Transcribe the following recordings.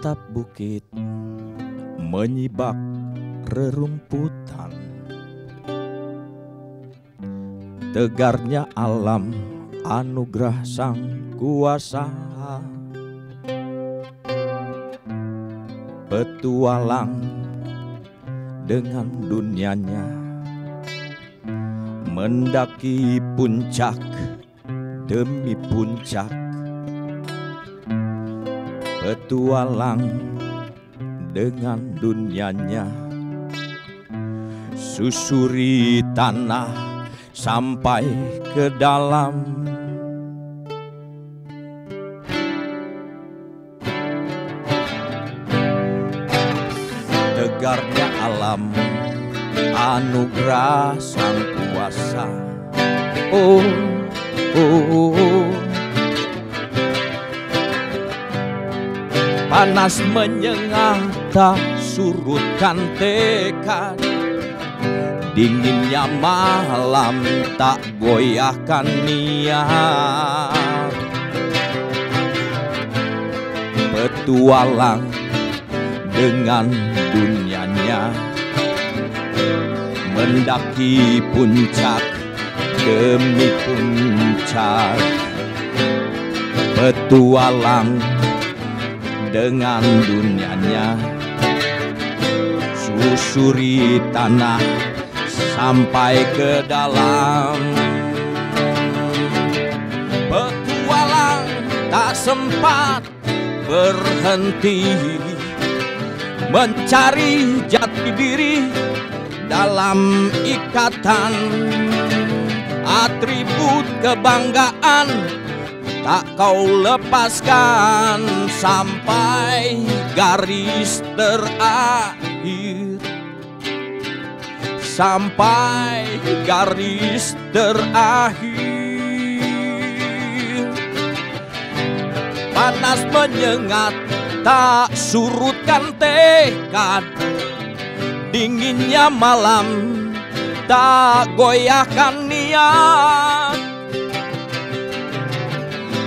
Tak bukit Menyibak rerumputan Tegarnya alam anugerah sang kuasa Petualang dengan dunianya Mendaki puncak demi puncak petualang dengan dunianya susuri tanah sampai ke dalam tegarnya alam anugerah sang kuasa oh oh, oh, oh. panas menyengat tak surutkan tekad Dinginnya malam tak goyahkan niat Petualang dengan dunianya Mendaki puncak demi puncak Petualang dengan dunianya Susuri tanah sampai ke dalam Petualang tak sempat berhenti Mencari jati diri dalam ikatan Atribut kebanggaan tak kau lepaskan sampai garis terakhir sampai garis terakhir panas menyengat tak surutkan tekad dinginnya malam tak goyahkan niat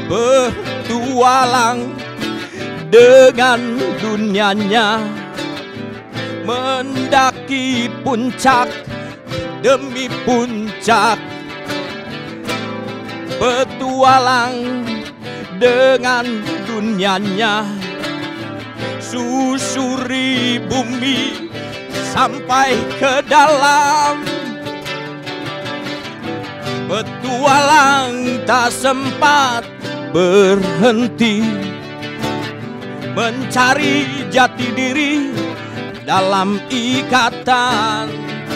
bertualang dengan dunianya mendaki puncak demi puncak petualang dengan dunianya susuri bumi sampai ke dalam petualang tak sempat berhenti mencari jati diri dalam ikatan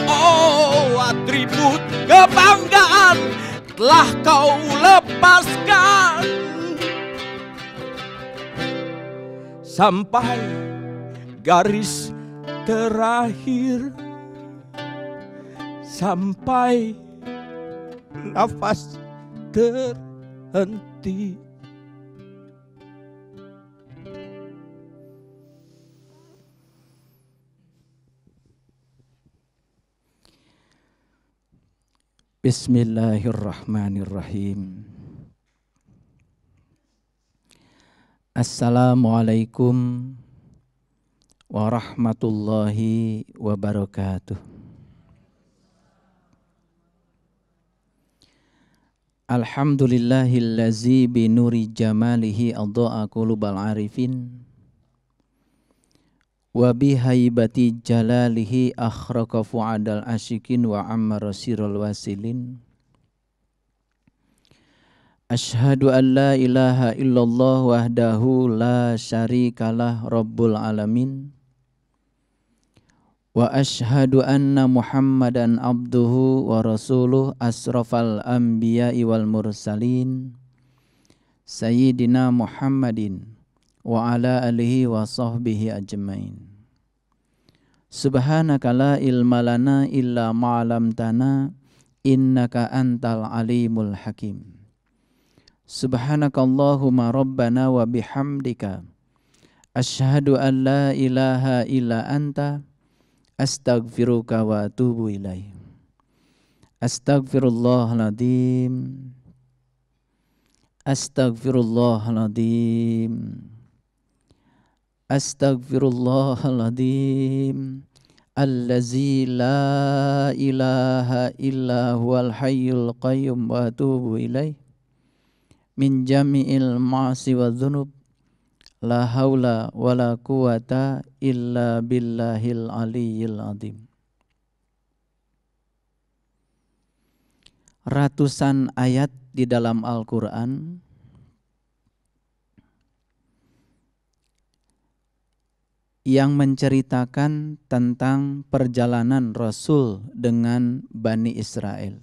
Oh atribut kebanggaan telah kau lepaskan Sampai garis terakhir Sampai nafas terhenti Bismillahirrahmanirrahim. Assalamualaikum warahmatullahi wabarakatuh. Alhamdulillahillazi bi nuri jamalihi adha'a qulubal arifin wa bihaibati jalalihi akhraka fu'adal asyikin wa ammara sirul wasilin Ashadu an la ilaha illallah wahdahu la syarikalah rabbul alamin Wa ashadu anna muhammadan abduhu wa rasuluh asrafal anbiya'i wal mursalin Sayyidina muhammadin wa ala alihi wa sahbihi ajmain Subhanaka la ilma lana illa ma'alamtana innaka antal alimul hakim. Subhanakallahumma rabbana wa bihamdika Ashadu an la ilaha illa anta astaghfiruka wa atubu ilaih. Astaghfirullahaladzim Astaghfirullahaladzim Astaghfirullahaladzim Allazi la ilaha illa huwal hayyul qayyum wa atubu ilaih Min jami'il ma'asi wa dhunub La hawla wa la quwata illa billahil aliyyil adzim Ratusan ayat di dalam Al-Quran yang menceritakan tentang perjalanan Rasul dengan Bani Israel.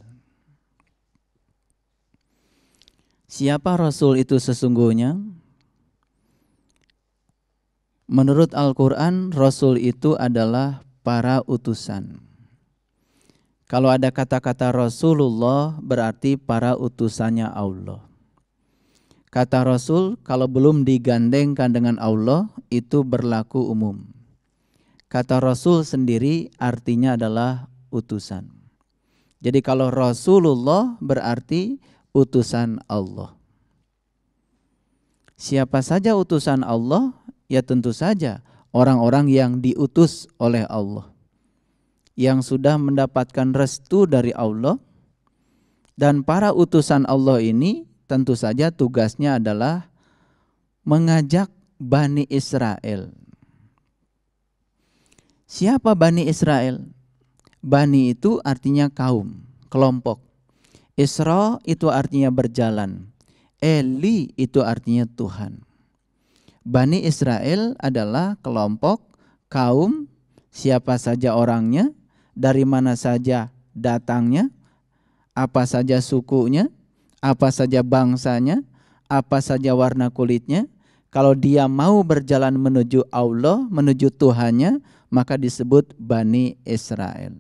Siapa Rasul itu sesungguhnya? Menurut Al-Quran, Rasul itu adalah para utusan. Kalau ada kata-kata Rasulullah, berarti para utusannya Allah. Kata Rasul, kalau belum digandengkan dengan Allah, itu berlaku umum. Kata Rasul sendiri artinya adalah utusan. Jadi kalau Rasulullah berarti utusan Allah. Siapa saja utusan Allah? Ya tentu saja orang-orang yang diutus oleh Allah. Yang sudah mendapatkan restu dari Allah. Dan para utusan Allah ini tentu saja tugasnya adalah mengajak Bani Israel. Siapa Bani Israel? Bani itu artinya kaum, kelompok. Isra itu artinya berjalan. Eli itu artinya Tuhan. Bani Israel adalah kelompok, kaum, siapa saja orangnya, dari mana saja datangnya, apa saja sukunya, apa saja bangsanya, apa saja warna kulitnya. Kalau dia mau berjalan menuju Allah, menuju Tuhannya, maka disebut Bani Israel.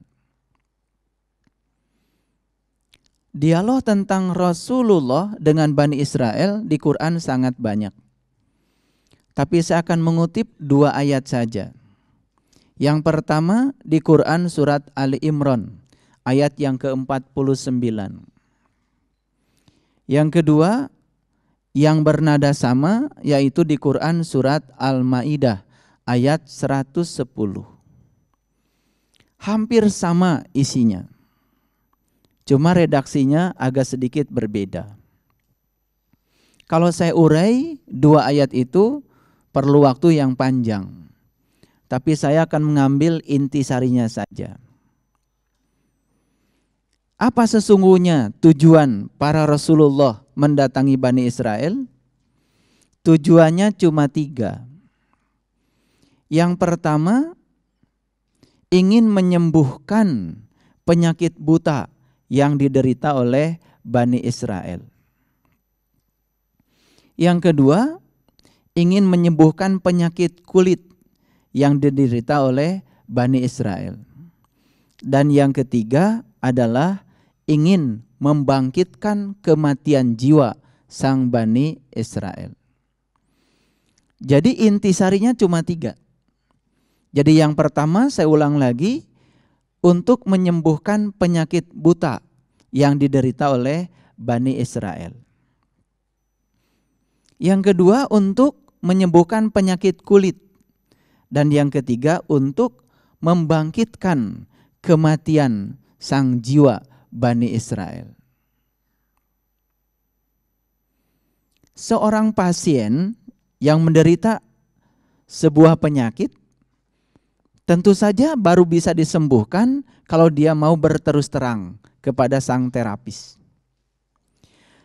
Dialog tentang Rasulullah dengan Bani Israel di Quran sangat banyak. Tapi saya akan mengutip dua ayat saja. Yang pertama di Quran surat Ali Imran ayat yang ke-49. Yang kedua, yang bernada sama yaitu di Quran surat Al-Maidah ayat 110. Hampir sama isinya. Cuma redaksinya agak sedikit berbeda. Kalau saya urai dua ayat itu perlu waktu yang panjang. Tapi saya akan mengambil intisarinya saja. Apa sesungguhnya tujuan para Rasulullah mendatangi Bani Israel? Tujuannya cuma tiga. Yang pertama, ingin menyembuhkan penyakit buta yang diderita oleh Bani Israel. Yang kedua, ingin menyembuhkan penyakit kulit yang diderita oleh Bani Israel. Dan yang ketiga adalah ingin membangkitkan kematian jiwa sang Bani Israel. Jadi intisarinya cuma tiga. Jadi yang pertama saya ulang lagi untuk menyembuhkan penyakit buta yang diderita oleh Bani Israel. Yang kedua untuk menyembuhkan penyakit kulit. Dan yang ketiga untuk membangkitkan kematian sang jiwa Bani Israel. Seorang pasien yang menderita sebuah penyakit tentu saja baru bisa disembuhkan kalau dia mau berterus terang kepada sang terapis.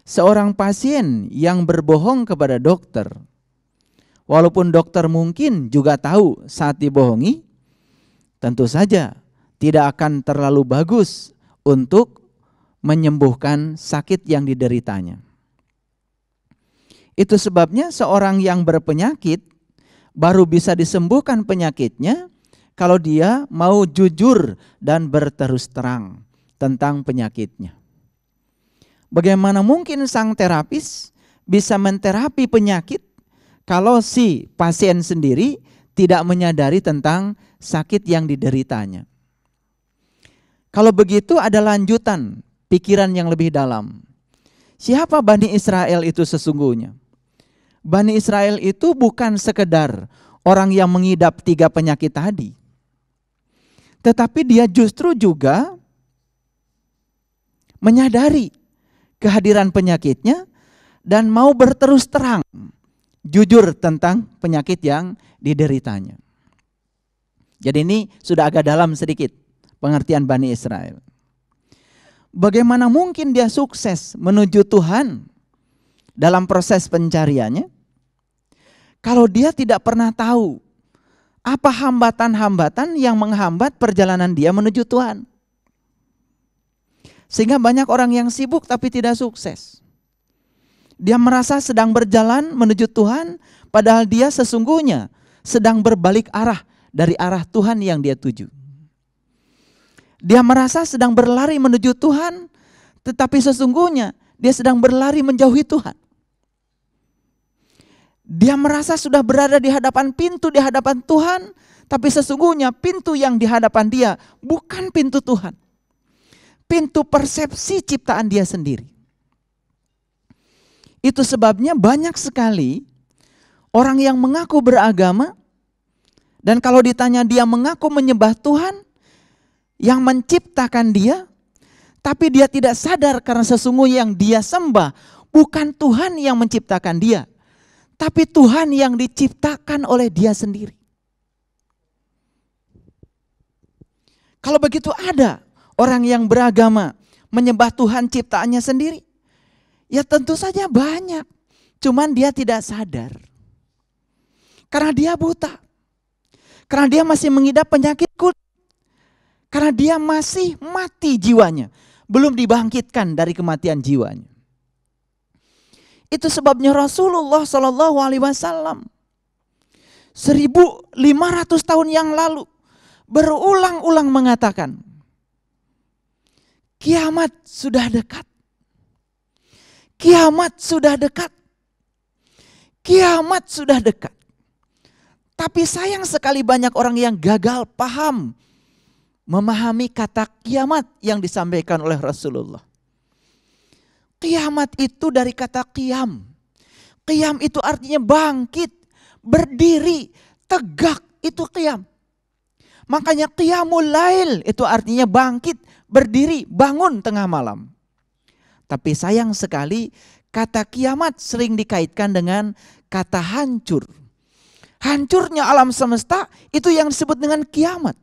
Seorang pasien yang berbohong kepada dokter, walaupun dokter mungkin juga tahu saat dibohongi, tentu saja tidak akan terlalu bagus untuk menyembuhkan sakit yang dideritanya. Itu sebabnya seorang yang berpenyakit baru bisa disembuhkan penyakitnya kalau dia mau jujur dan berterus terang tentang penyakitnya. Bagaimana mungkin sang terapis bisa menterapi penyakit kalau si pasien sendiri tidak menyadari tentang sakit yang dideritanya? Kalau begitu ada lanjutan pikiran yang lebih dalam. Siapa Bani Israel itu sesungguhnya? Bani Israel itu bukan sekedar orang yang mengidap tiga penyakit tadi. Tetapi dia justru juga menyadari kehadiran penyakitnya dan mau berterus terang jujur tentang penyakit yang dideritanya. Jadi ini sudah agak dalam sedikit pengertian Bani Israel. Bagaimana mungkin dia sukses menuju Tuhan dalam proses pencariannya? Kalau dia tidak pernah tahu apa hambatan-hambatan yang menghambat perjalanan dia menuju Tuhan. Sehingga banyak orang yang sibuk tapi tidak sukses. Dia merasa sedang berjalan menuju Tuhan padahal dia sesungguhnya sedang berbalik arah dari arah Tuhan yang dia tuju. Dia merasa sedang berlari menuju Tuhan, tetapi sesungguhnya dia sedang berlari menjauhi Tuhan. Dia merasa sudah berada di hadapan pintu, di hadapan Tuhan, tapi sesungguhnya pintu yang di hadapan dia bukan pintu Tuhan. Pintu persepsi ciptaan dia sendiri. Itu sebabnya banyak sekali orang yang mengaku beragama dan kalau ditanya dia mengaku menyembah Tuhan, yang menciptakan dia, tapi dia tidak sadar karena sesungguhnya yang dia sembah bukan Tuhan yang menciptakan dia, tapi Tuhan yang diciptakan oleh dia sendiri. Kalau begitu ada orang yang beragama menyembah Tuhan ciptaannya sendiri. Ya tentu saja banyak. Cuman dia tidak sadar. Karena dia buta. Karena dia masih mengidap penyakit kulit. Karena dia masih mati jiwanya. Belum dibangkitkan dari kematian jiwanya. Itu sebabnya Rasulullah Shallallahu Alaihi Wasallam 1500 tahun yang lalu berulang-ulang mengatakan kiamat sudah dekat. Kiamat sudah dekat. Kiamat sudah dekat. Tapi sayang sekali banyak orang yang gagal paham memahami kata kiamat yang disampaikan oleh Rasulullah. Kiamat itu dari kata kiam. Kiam itu artinya bangkit, berdiri, tegak, itu kiam. Makanya kiamulail lail itu artinya bangkit, berdiri, bangun tengah malam. Tapi sayang sekali kata kiamat sering dikaitkan dengan kata hancur. Hancurnya alam semesta itu yang disebut dengan kiamat.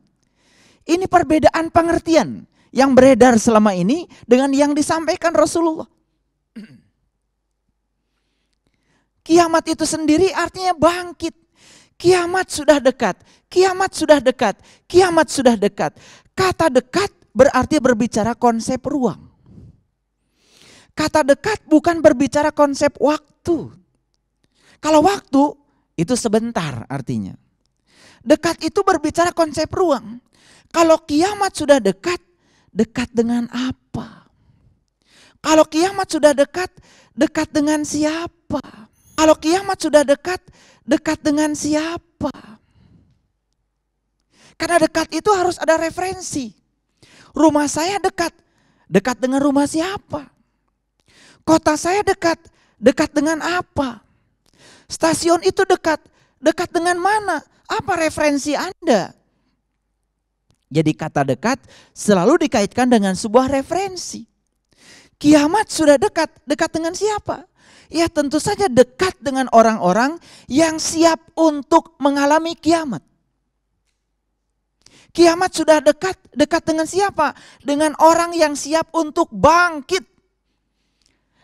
Ini perbedaan pengertian yang beredar selama ini dengan yang disampaikan Rasulullah. Kiamat itu sendiri artinya bangkit. Kiamat sudah dekat, kiamat sudah dekat, kiamat sudah dekat. Kata dekat berarti berbicara konsep ruang. Kata dekat bukan berbicara konsep waktu. Kalau waktu itu sebentar artinya. Dekat itu berbicara konsep ruang. Kalau kiamat sudah dekat, dekat dengan apa? Kalau kiamat sudah dekat, dekat dengan siapa? Kalau kiamat sudah dekat, dekat dengan siapa? Karena dekat itu harus ada referensi. Rumah saya dekat, dekat dengan rumah siapa? Kota saya dekat, dekat dengan apa? Stasiun itu dekat, dekat dengan mana? Apa referensi Anda? Jadi kata dekat selalu dikaitkan dengan sebuah referensi. Kiamat sudah dekat, dekat dengan siapa? Ya tentu saja dekat dengan orang-orang yang siap untuk mengalami kiamat. Kiamat sudah dekat, dekat dengan siapa? Dengan orang yang siap untuk bangkit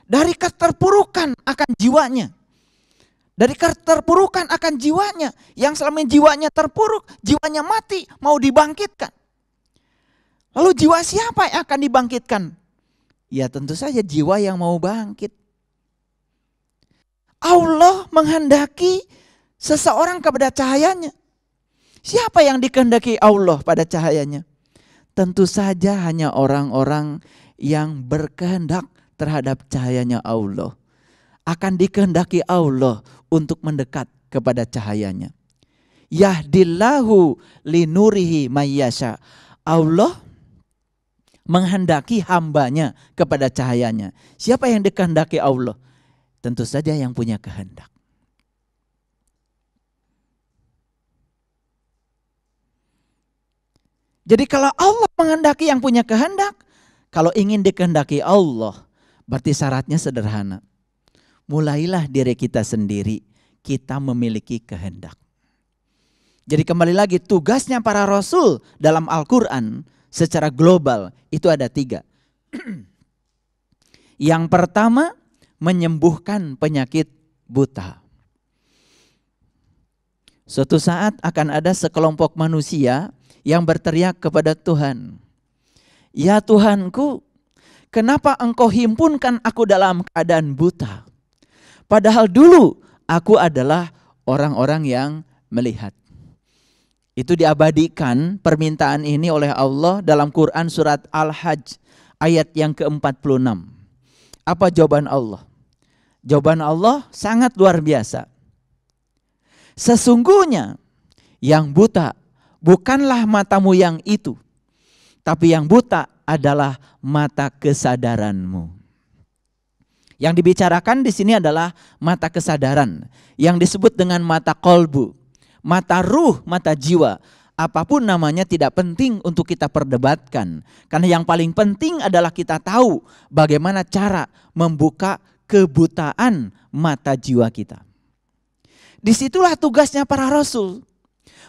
dari keterpurukan akan jiwanya. Dari keterpurukan akan jiwanya. Yang selama ini jiwanya terpuruk, jiwanya mati, mau dibangkitkan. Lalu jiwa siapa yang akan dibangkitkan? Ya tentu saja jiwa yang mau bangkit. Allah menghendaki seseorang kepada cahayanya. Siapa yang dikehendaki Allah pada cahayanya? Tentu saja hanya orang-orang yang berkehendak terhadap cahayanya Allah akan dikehendaki Allah untuk mendekat kepada cahayanya. Yahdillahu linurihi mayyasha. Allah menghendaki hambanya kepada cahayanya. Siapa yang dikehendaki Allah? Tentu saja yang punya kehendak. Jadi kalau Allah menghendaki yang punya kehendak, kalau ingin dikehendaki Allah, berarti syaratnya sederhana mulailah diri kita sendiri, kita memiliki kehendak. Jadi kembali lagi tugasnya para rasul dalam Al-Quran secara global itu ada tiga. Yang pertama menyembuhkan penyakit buta. Suatu saat akan ada sekelompok manusia yang berteriak kepada Tuhan. Ya Tuhanku, kenapa engkau himpunkan aku dalam keadaan buta? Padahal dulu aku adalah orang-orang yang melihat. Itu diabadikan permintaan ini oleh Allah dalam Quran surat Al-Hajj ayat yang ke-46. Apa jawaban Allah? Jawaban Allah sangat luar biasa. Sesungguhnya yang buta bukanlah matamu yang itu, tapi yang buta adalah mata kesadaranmu. Yang dibicarakan di sini adalah mata kesadaran yang disebut dengan mata kolbu, mata ruh, mata jiwa. Apapun namanya tidak penting untuk kita perdebatkan. Karena yang paling penting adalah kita tahu bagaimana cara membuka kebutaan mata jiwa kita. Disitulah tugasnya para rasul.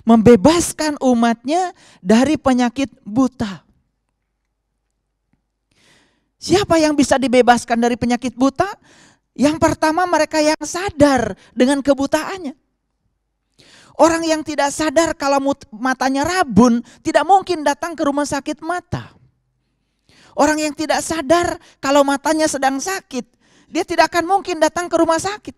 Membebaskan umatnya dari penyakit buta. Siapa yang bisa dibebaskan dari penyakit buta? Yang pertama mereka yang sadar dengan kebutaannya. Orang yang tidak sadar kalau matanya rabun tidak mungkin datang ke rumah sakit mata. Orang yang tidak sadar kalau matanya sedang sakit, dia tidak akan mungkin datang ke rumah sakit.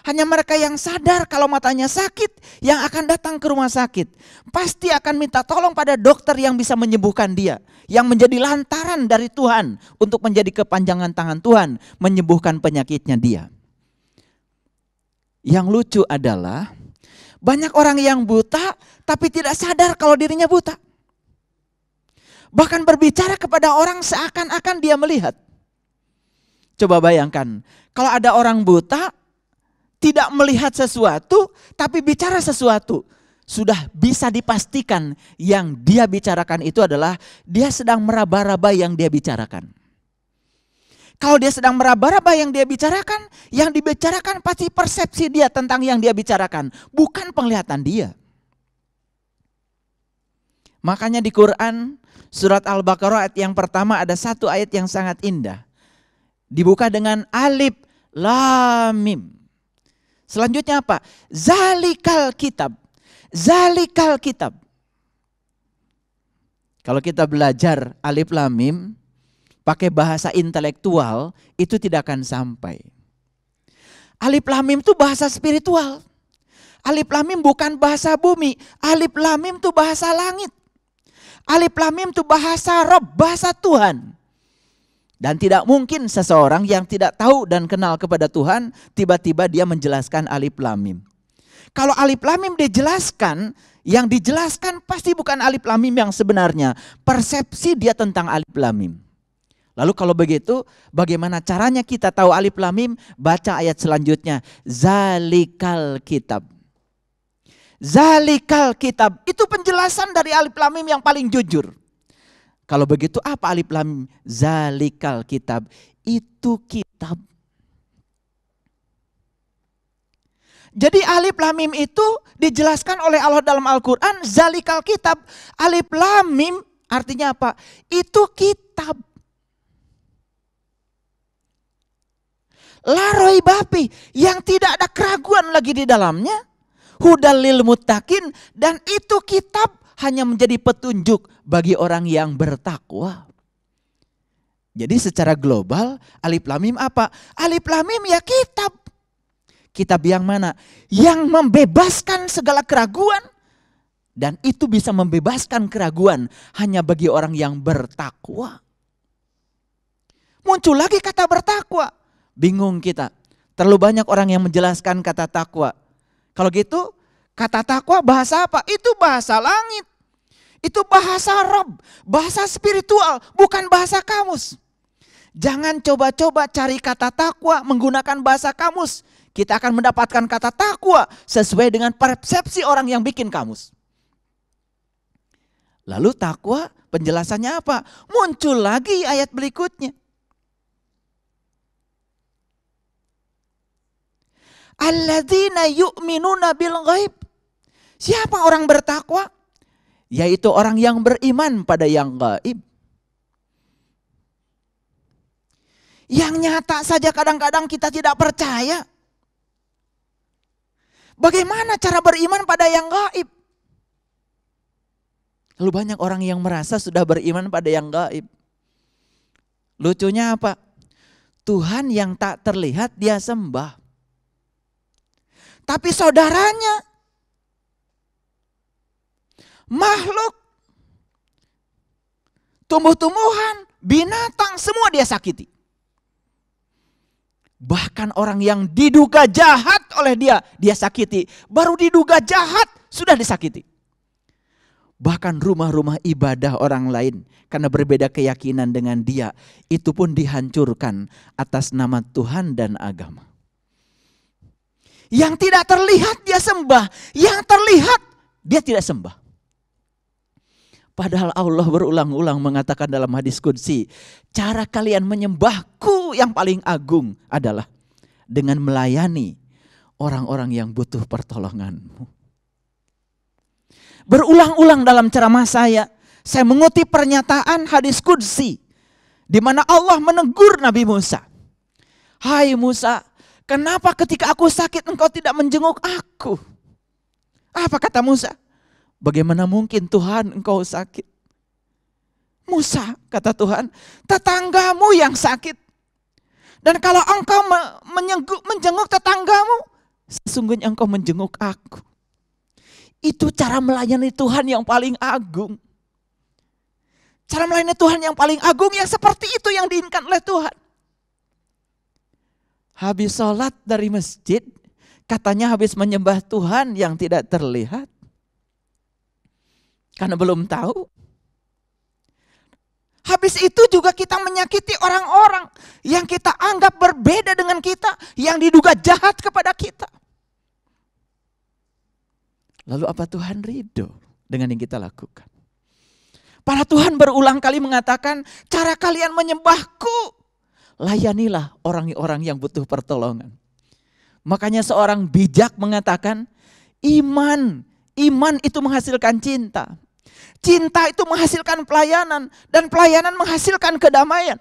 Hanya mereka yang sadar kalau matanya sakit yang akan datang ke rumah sakit. Pasti akan minta tolong pada dokter yang bisa menyembuhkan dia yang menjadi lantaran dari Tuhan untuk menjadi kepanjangan tangan Tuhan menyembuhkan penyakitnya dia. Yang lucu adalah banyak orang yang buta tapi tidak sadar kalau dirinya buta. Bahkan berbicara kepada orang seakan-akan dia melihat. Coba bayangkan, kalau ada orang buta tidak melihat sesuatu tapi bicara sesuatu sudah bisa dipastikan yang dia bicarakan itu adalah dia sedang meraba-raba yang dia bicarakan. Kalau dia sedang meraba-raba yang dia bicarakan, yang dibicarakan pasti persepsi dia tentang yang dia bicarakan, bukan penglihatan dia. Makanya di Quran surat Al-Baqarah ayat yang pertama ada satu ayat yang sangat indah. Dibuka dengan alif lam mim. Selanjutnya apa? Zalikal kitab. Zalikal kitab. Kalau kita belajar alif lamim pakai bahasa intelektual itu tidak akan sampai. Alif lamim itu bahasa spiritual. Alif lamim bukan bahasa bumi. Alif lamim itu bahasa langit. Alif lamim itu bahasa Rob, bahasa Tuhan. Dan tidak mungkin seseorang yang tidak tahu dan kenal kepada Tuhan tiba-tiba dia menjelaskan alif lamim. Kalau alif lamim jelaskan, yang dijelaskan pasti bukan alif lamim yang sebenarnya. Persepsi dia tentang alif lamim. Lalu kalau begitu, bagaimana caranya kita tahu alif lamim? Baca ayat selanjutnya, zalikal kitab. Zalikal kitab, itu penjelasan dari alif lamim yang paling jujur. Kalau begitu apa alif lamim? Zalikal kitab, itu kitab Jadi alif lamim itu dijelaskan oleh Allah dalam Al-Quran, zalikal kitab. Alif lamim artinya apa? Itu kitab. Laroi bapi yang tidak ada keraguan lagi di dalamnya. hudal Hudalil mutakin dan itu kitab hanya menjadi petunjuk bagi orang yang bertakwa. Jadi secara global alif lamim apa? Alif lamim ya kitab Kitab yang mana? Yang membebaskan segala keraguan. Dan itu bisa membebaskan keraguan hanya bagi orang yang bertakwa. Muncul lagi kata bertakwa. Bingung kita. Terlalu banyak orang yang menjelaskan kata takwa. Kalau gitu kata takwa bahasa apa? Itu bahasa langit. Itu bahasa Rob, bahasa spiritual, bukan bahasa kamus. Jangan coba-coba cari kata takwa menggunakan bahasa kamus kita akan mendapatkan kata takwa sesuai dengan persepsi orang yang bikin kamus. Lalu takwa penjelasannya apa? Muncul lagi ayat berikutnya. Alladzina yu'minuna bil ghaib. Siapa orang bertakwa? Yaitu orang yang beriman pada yang gaib. Yang nyata saja kadang-kadang kita tidak percaya. Bagaimana cara beriman pada yang gaib? Lalu banyak orang yang merasa sudah beriman pada yang gaib. Lucunya apa? Tuhan yang tak terlihat dia sembah. Tapi saudaranya makhluk tumbuh-tumbuhan, binatang semua dia sakiti. Bahkan orang yang diduga jahat oleh dia, dia sakiti. Baru diduga jahat, sudah disakiti. Bahkan rumah-rumah ibadah orang lain karena berbeda keyakinan dengan dia, itu pun dihancurkan atas nama Tuhan dan agama. Yang tidak terlihat dia sembah, yang terlihat dia tidak sembah. Padahal Allah berulang-ulang mengatakan dalam hadis kudsi, cara kalian menyembahku yang paling agung adalah dengan melayani orang-orang yang butuh pertolonganmu. Berulang-ulang dalam ceramah saya, saya mengutip pernyataan hadis kudsi di mana Allah menegur Nabi Musa. Hai Musa, kenapa ketika aku sakit engkau tidak menjenguk aku? Apa kata Musa? Bagaimana mungkin Tuhan engkau sakit? Musa, kata Tuhan, tetanggamu yang sakit. Dan kalau engkau menjenguk tetanggamu, sesungguhnya engkau menjenguk aku. Itu cara melayani Tuhan yang paling agung. Cara melayani Tuhan yang paling agung yang seperti itu yang diinginkan oleh Tuhan. Habis sholat dari masjid, katanya habis menyembah Tuhan yang tidak terlihat. Karena belum tahu. Habis itu juga kita menyakiti orang-orang yang kita anggap berbeda dengan kita, yang diduga jahat kepada kita. Lalu apa Tuhan ridho dengan yang kita lakukan? Para Tuhan berulang kali mengatakan, cara kalian menyembahku, layanilah orang-orang yang butuh pertolongan. Makanya seorang bijak mengatakan, iman, iman itu menghasilkan cinta. Cinta itu menghasilkan pelayanan dan pelayanan menghasilkan kedamaian.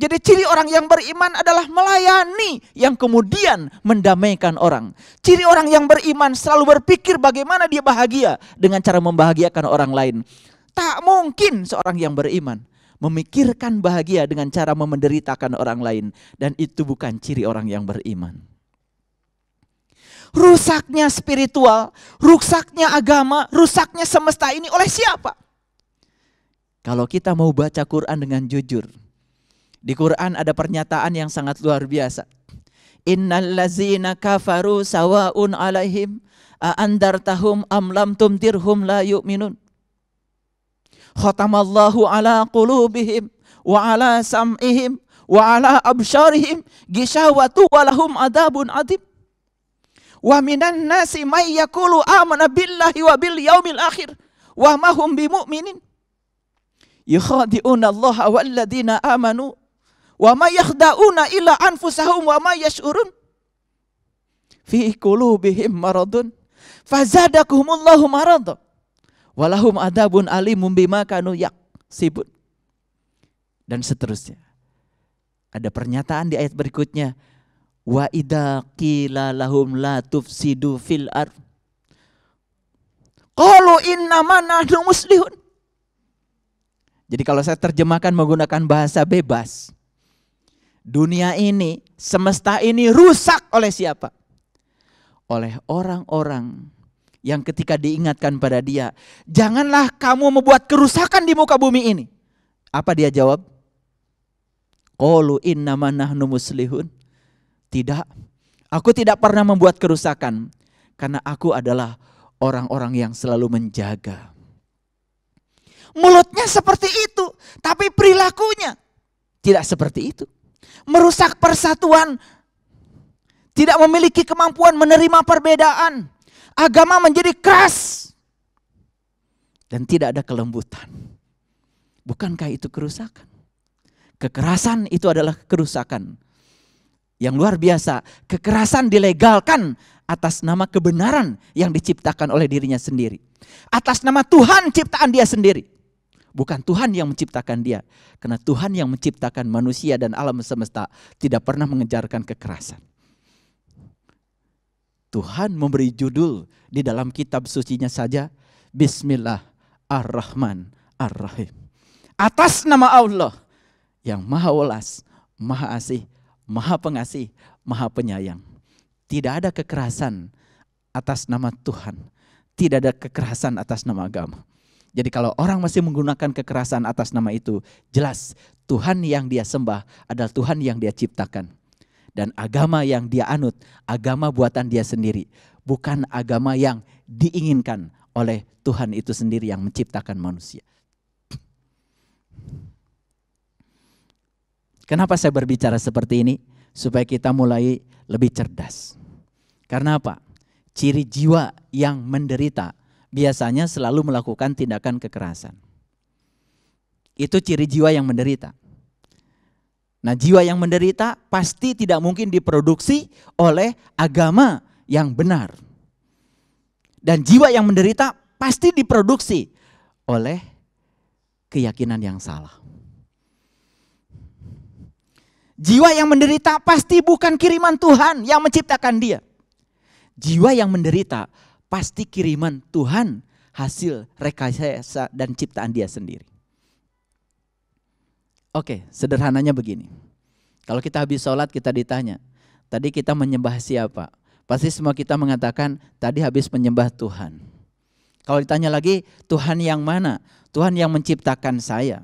Jadi ciri orang yang beriman adalah melayani yang kemudian mendamaikan orang. Ciri orang yang beriman selalu berpikir bagaimana dia bahagia dengan cara membahagiakan orang lain. Tak mungkin seorang yang beriman memikirkan bahagia dengan cara memenderitakan orang lain dan itu bukan ciri orang yang beriman. Rusaknya spiritual, rusaknya agama, rusaknya semesta ini oleh siapa? Kalau kita mau baca Quran dengan jujur, di Quran ada pernyataan yang sangat luar biasa. Innal lazina kafaru sawaun alaihim aandartahum andartahum am lam tumtirhum la yu'minun. Khatamallahu ala qulubihim wa ala sam'ihim wa ala absharihim gishawatu walahum adabun adib. Wa minan nasi may yakulu amana billahi wa bil yaumil akhir wa mahum bimu'minin. Yukhadi'una allaha walladina amanu Wa ma yakhda'una illa anfusahum wa ma yash'urun. Fi qulubihim maradun fazadakumullahu maradun. Walahum adabun alimum bima kanu yaksibun. Dan seterusnya. Ada pernyataan di ayat berikutnya. Wa idza qila lahum la tufsidu fil ard. Qalu innama nahnu muslihun. Jadi kalau saya terjemahkan menggunakan bahasa bebas, dunia ini, semesta ini rusak oleh siapa? Oleh orang-orang yang ketika diingatkan pada dia, janganlah kamu membuat kerusakan di muka bumi ini. Apa dia jawab? Qalu innama nahnu muslihun. Tidak, aku tidak pernah membuat kerusakan karena aku adalah orang-orang yang selalu menjaga. Mulutnya seperti itu, tapi perilakunya tidak seperti itu merusak persatuan, tidak memiliki kemampuan menerima perbedaan. Agama menjadi keras dan tidak ada kelembutan. Bukankah itu kerusakan? Kekerasan itu adalah kerusakan yang luar biasa. Kekerasan dilegalkan atas nama kebenaran yang diciptakan oleh dirinya sendiri, atas nama Tuhan ciptaan dia sendiri. Bukan Tuhan yang menciptakan dia. Karena Tuhan yang menciptakan manusia dan alam semesta tidak pernah mengejarkan kekerasan. Tuhan memberi judul di dalam kitab sucinya saja Bismillah Ar-Rahman Ar-Rahim. Atas nama Allah yang maha welas, maha asih, maha pengasih, maha penyayang. Tidak ada kekerasan atas nama Tuhan. Tidak ada kekerasan atas nama agama. Jadi kalau orang masih menggunakan kekerasan atas nama itu, jelas Tuhan yang dia sembah adalah Tuhan yang dia ciptakan. Dan agama yang dia anut, agama buatan dia sendiri. Bukan agama yang diinginkan oleh Tuhan itu sendiri yang menciptakan manusia. Kenapa saya berbicara seperti ini? Supaya kita mulai lebih cerdas. Karena apa? Ciri jiwa yang menderita biasanya selalu melakukan tindakan kekerasan. Itu ciri jiwa yang menderita. Nah, jiwa yang menderita pasti tidak mungkin diproduksi oleh agama yang benar. Dan jiwa yang menderita pasti diproduksi oleh keyakinan yang salah. Jiwa yang menderita pasti bukan kiriman Tuhan yang menciptakan dia. Jiwa yang menderita pasti kiriman Tuhan hasil rekayasa dan ciptaan dia sendiri. Oke, sederhananya begini. Kalau kita habis sholat kita ditanya, tadi kita menyembah siapa? Pasti semua kita mengatakan tadi habis menyembah Tuhan. Kalau ditanya lagi, Tuhan yang mana? Tuhan yang menciptakan saya.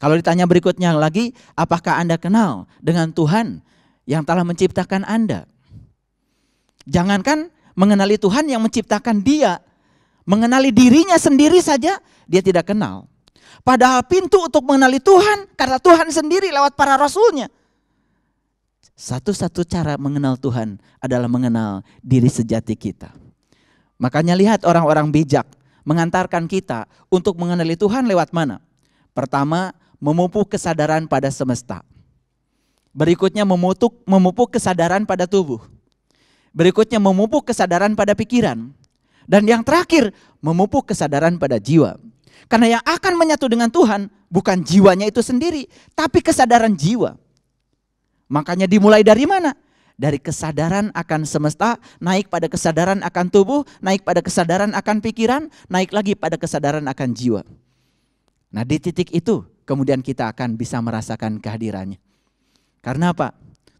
Kalau ditanya berikutnya lagi, apakah Anda kenal dengan Tuhan yang telah menciptakan Anda? Jangankan mengenali Tuhan yang menciptakan dia, mengenali dirinya sendiri saja dia tidak kenal. Padahal pintu untuk mengenali Tuhan karena Tuhan sendiri lewat para rasulnya. Satu-satu cara mengenal Tuhan adalah mengenal diri sejati kita. Makanya lihat orang-orang bijak mengantarkan kita untuk mengenali Tuhan lewat mana? Pertama, memupuk kesadaran pada semesta. Berikutnya memupuk memupuk kesadaran pada tubuh. Berikutnya memupuk kesadaran pada pikiran. Dan yang terakhir memupuk kesadaran pada jiwa. Karena yang akan menyatu dengan Tuhan bukan jiwanya itu sendiri, tapi kesadaran jiwa. Makanya dimulai dari mana? Dari kesadaran akan semesta, naik pada kesadaran akan tubuh, naik pada kesadaran akan pikiran, naik lagi pada kesadaran akan jiwa. Nah di titik itu kemudian kita akan bisa merasakan kehadirannya. Karena apa?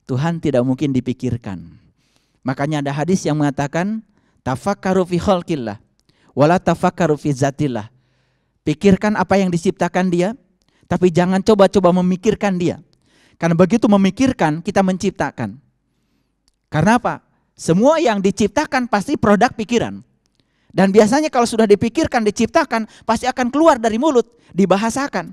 Tuhan tidak mungkin dipikirkan. Makanya ada hadis yang mengatakan tafakkaru fi khalqillah wala tafakkaru fi zatillah. Pikirkan apa yang diciptakan dia, tapi jangan coba-coba memikirkan dia. Karena begitu memikirkan, kita menciptakan. Karena apa? Semua yang diciptakan pasti produk pikiran. Dan biasanya kalau sudah dipikirkan, diciptakan, pasti akan keluar dari mulut, dibahasakan.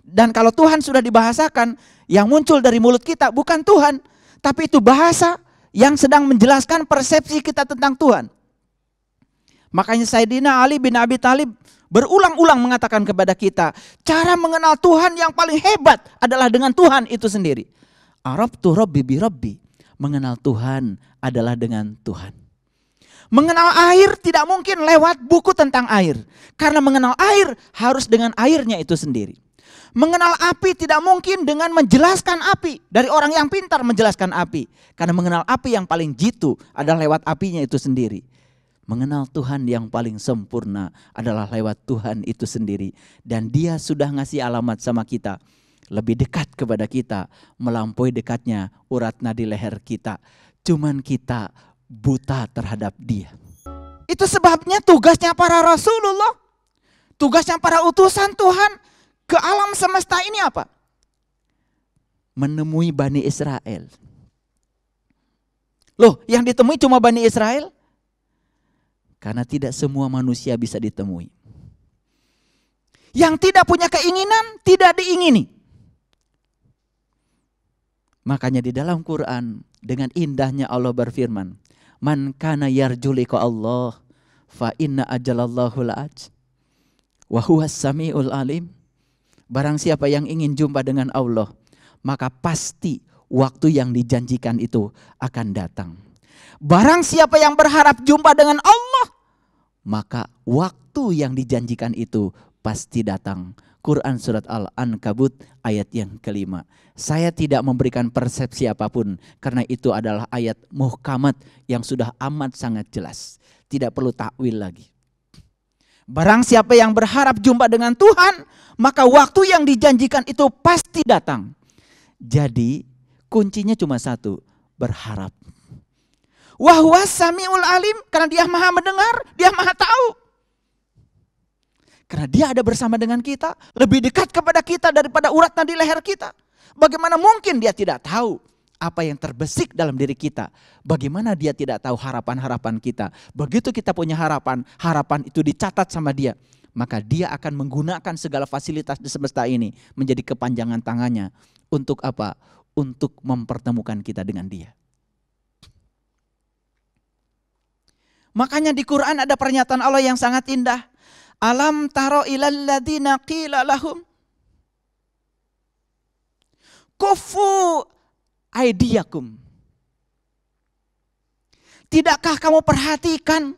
Dan kalau Tuhan sudah dibahasakan, yang muncul dari mulut kita bukan Tuhan, tapi itu bahasa yang sedang menjelaskan persepsi kita tentang Tuhan. Makanya Saidina Ali bin Abi Thalib berulang-ulang mengatakan kepada kita, cara mengenal Tuhan yang paling hebat adalah dengan Tuhan itu sendiri. Arab tu Rabbi bi Rabbi. Mengenal Tuhan adalah dengan Tuhan. Mengenal air tidak mungkin lewat buku tentang air. Karena mengenal air harus dengan airnya itu sendiri. Mengenal api tidak mungkin dengan menjelaskan api. Dari orang yang pintar menjelaskan api. Karena mengenal api yang paling jitu adalah lewat apinya itu sendiri. Mengenal Tuhan yang paling sempurna adalah lewat Tuhan itu sendiri. Dan dia sudah ngasih alamat sama kita. Lebih dekat kepada kita, melampaui dekatnya urat nadi leher kita. Cuman kita buta terhadap dia. Itu sebabnya tugasnya para Rasulullah. Tugasnya para utusan Tuhan ke alam semesta ini apa? Menemui Bani Israel. Loh, yang ditemui cuma Bani Israel? Karena tidak semua manusia bisa ditemui. Yang tidak punya keinginan, tidak diingini. Makanya di dalam Quran, dengan indahnya Allah berfirman, Man kana yarjuliku Allah, fa inna ajalallahu la'aj, wa huwa sami'ul alim. Barang siapa yang ingin jumpa dengan Allah, maka pasti waktu yang dijanjikan itu akan datang. Barang siapa yang berharap jumpa dengan Allah, maka waktu yang dijanjikan itu pasti datang. Quran Surat Al-Ankabut ayat yang kelima. Saya tidak memberikan persepsi apapun karena itu adalah ayat muhkamat yang sudah amat sangat jelas. Tidak perlu takwil lagi. Barang siapa yang berharap jumpa dengan Tuhan, maka waktu yang dijanjikan itu pasti datang. Jadi kuncinya cuma satu, berharap. Wahwa samiul alim, karena dia maha mendengar, dia maha tahu. Karena dia ada bersama dengan kita, lebih dekat kepada kita daripada urat di leher kita. Bagaimana mungkin dia tidak tahu apa yang terbesik dalam diri kita. Bagaimana dia tidak tahu harapan-harapan kita. Begitu kita punya harapan, harapan itu dicatat sama dia maka dia akan menggunakan segala fasilitas di semesta ini menjadi kepanjangan tangannya untuk apa? Untuk mempertemukan kita dengan dia. Makanya di Quran ada pernyataan Allah yang sangat indah. Alam taro ilal ladina qila lahum kufu aidiakum. Tidakkah kamu perhatikan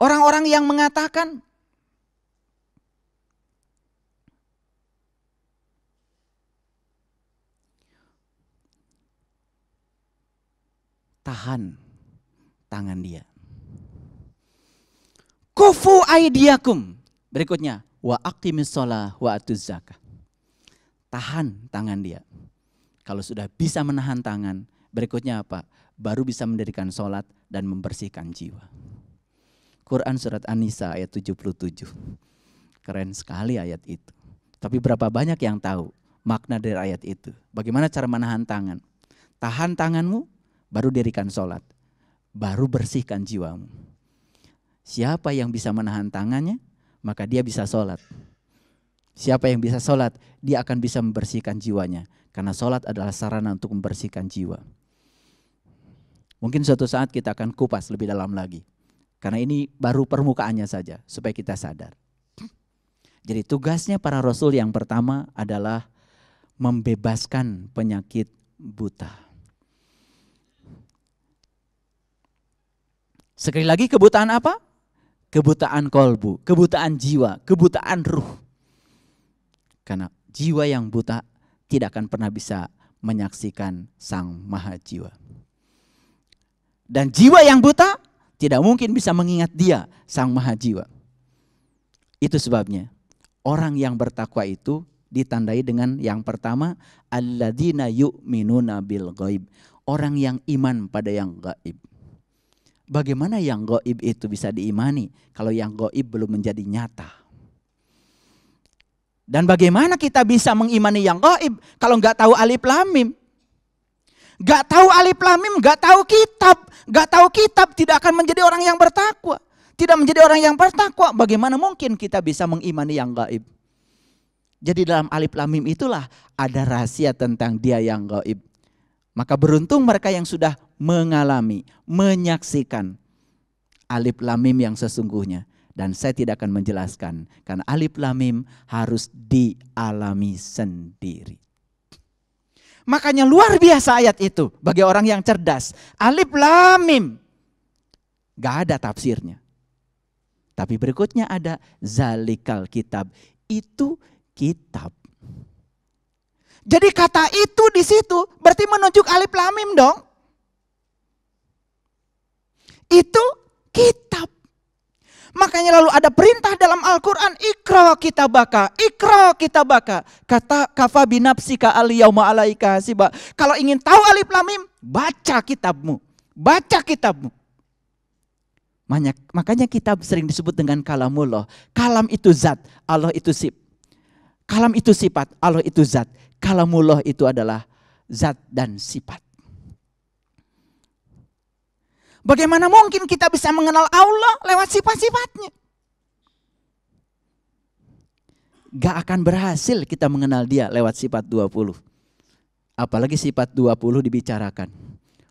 orang-orang yang mengatakan tahan tangan dia. Kufu aidiakum. Berikutnya, wa aqimis shalah wa atuz zakah. Tahan tangan dia. Kalau sudah bisa menahan tangan, berikutnya apa? Baru bisa mendirikan sholat dan membersihkan jiwa. Quran surat An-Nisa ayat 77. Keren sekali ayat itu. Tapi berapa banyak yang tahu makna dari ayat itu? Bagaimana cara menahan tangan? Tahan tanganmu, baru dirikan sholat, baru bersihkan jiwamu. Siapa yang bisa menahan tangannya, maka dia bisa sholat. Siapa yang bisa sholat, dia akan bisa membersihkan jiwanya. Karena sholat adalah sarana untuk membersihkan jiwa. Mungkin suatu saat kita akan kupas lebih dalam lagi. Karena ini baru permukaannya saja, supaya kita sadar. Jadi tugasnya para rasul yang pertama adalah membebaskan penyakit buta. Sekali lagi kebutaan apa? Kebutaan kolbu, kebutaan jiwa, kebutaan ruh. Karena jiwa yang buta tidak akan pernah bisa menyaksikan sang maha jiwa. Dan jiwa yang buta tidak mungkin bisa mengingat dia, sang maha jiwa. Itu sebabnya orang yang bertakwa itu ditandai dengan yang pertama alladzina yu'minuna bil ghaib, orang yang iman pada yang gaib. Bagaimana yang goib itu bisa diimani kalau yang goib belum menjadi nyata? Dan bagaimana kita bisa mengimani yang goib kalau nggak tahu alif lamim? Nggak tahu alif lamim, nggak tahu kitab, nggak tahu kitab tidak akan menjadi orang yang bertakwa. Tidak menjadi orang yang bertakwa, bagaimana mungkin kita bisa mengimani yang gaib? Jadi dalam alif lamim itulah ada rahasia tentang dia yang gaib. Maka beruntung mereka yang sudah mengalami, menyaksikan alif lamim yang sesungguhnya. Dan saya tidak akan menjelaskan karena alif lamim harus dialami sendiri. Makanya luar biasa ayat itu bagi orang yang cerdas. Alif lamim. Gak ada tafsirnya. Tapi berikutnya ada zalikal kitab. Itu kitab. Jadi kata itu di situ berarti menunjuk alif lamim dong itu kitab. Makanya lalu ada perintah dalam Al-Quran, ikra kitabaka, ikra kitabaka. Kata kafa binapsika aliyauma alaika hasiba. Kalau ingin tahu alif lamim, baca kitabmu. Baca kitabmu. Banyak, makanya kitab sering disebut dengan kalamullah. Kalam itu zat, Allah itu sip. Kalam itu sifat, Allah itu zat. Kalamullah itu adalah zat dan sifat. Bagaimana mungkin kita bisa mengenal Allah lewat sifat-sifatnya? Gak akan berhasil kita mengenal dia lewat sifat 20. Apalagi sifat 20 dibicarakan,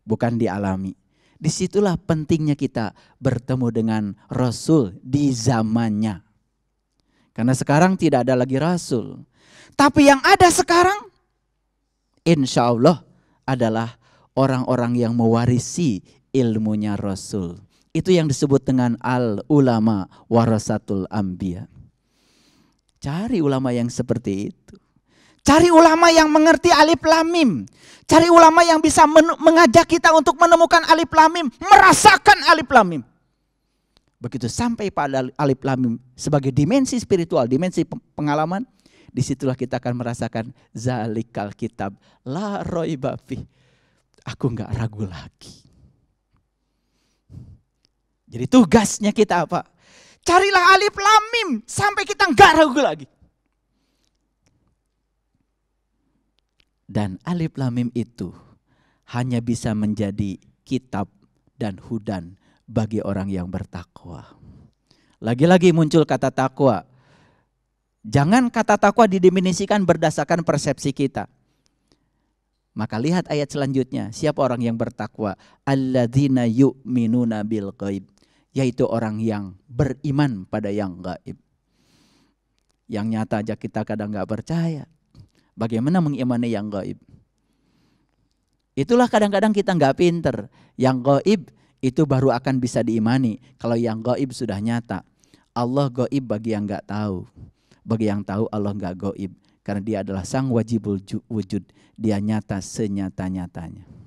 bukan dialami. Disitulah pentingnya kita bertemu dengan Rasul di zamannya. Karena sekarang tidak ada lagi Rasul. Tapi yang ada sekarang, insya Allah adalah orang-orang yang mewarisi ilmunya Rasul. Itu yang disebut dengan al-ulama warasatul ambia. Cari ulama yang seperti itu. Cari ulama yang mengerti alif lamim. Cari ulama yang bisa mengajak kita untuk menemukan alif lamim. Merasakan alif lamim. Begitu sampai pada alif lamim sebagai dimensi spiritual, dimensi pengalaman. Disitulah kita akan merasakan zalikal kitab. La roibafi. Aku nggak ragu lagi. Jadi tugasnya kita apa? Carilah alif lam mim sampai kita nggak ragu lagi. Dan alif lam mim itu hanya bisa menjadi kitab dan hudan bagi orang yang bertakwa. Lagi-lagi muncul kata takwa. Jangan kata takwa didefinisikan berdasarkan persepsi kita. Maka lihat ayat selanjutnya, siapa orang yang bertakwa? Alladzina yu'minuna bil yaitu orang yang beriman pada yang gaib. Yang nyata aja kita kadang nggak percaya. Bagaimana mengimani yang gaib? Itulah kadang-kadang kita nggak pinter. Yang gaib itu baru akan bisa diimani. Kalau yang gaib sudah nyata. Allah gaib bagi yang nggak tahu. Bagi yang tahu Allah nggak gaib. Karena dia adalah sang wajibul wujud. Dia nyata senyata-nyatanya.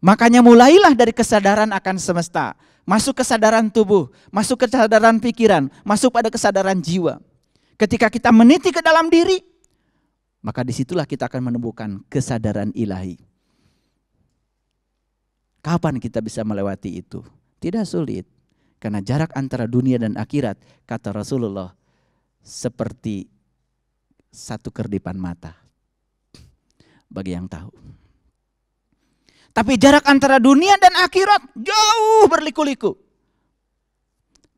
Makanya mulailah dari kesadaran akan semesta. Masuk kesadaran tubuh, masuk kesadaran pikiran, masuk pada kesadaran jiwa. Ketika kita meniti ke dalam diri, maka disitulah kita akan menemukan kesadaran ilahi. Kapan kita bisa melewati itu? Tidak sulit. Karena jarak antara dunia dan akhirat, kata Rasulullah, seperti satu kerdipan mata bagi yang tahu. Tapi jarak antara dunia dan akhirat jauh berliku-liku.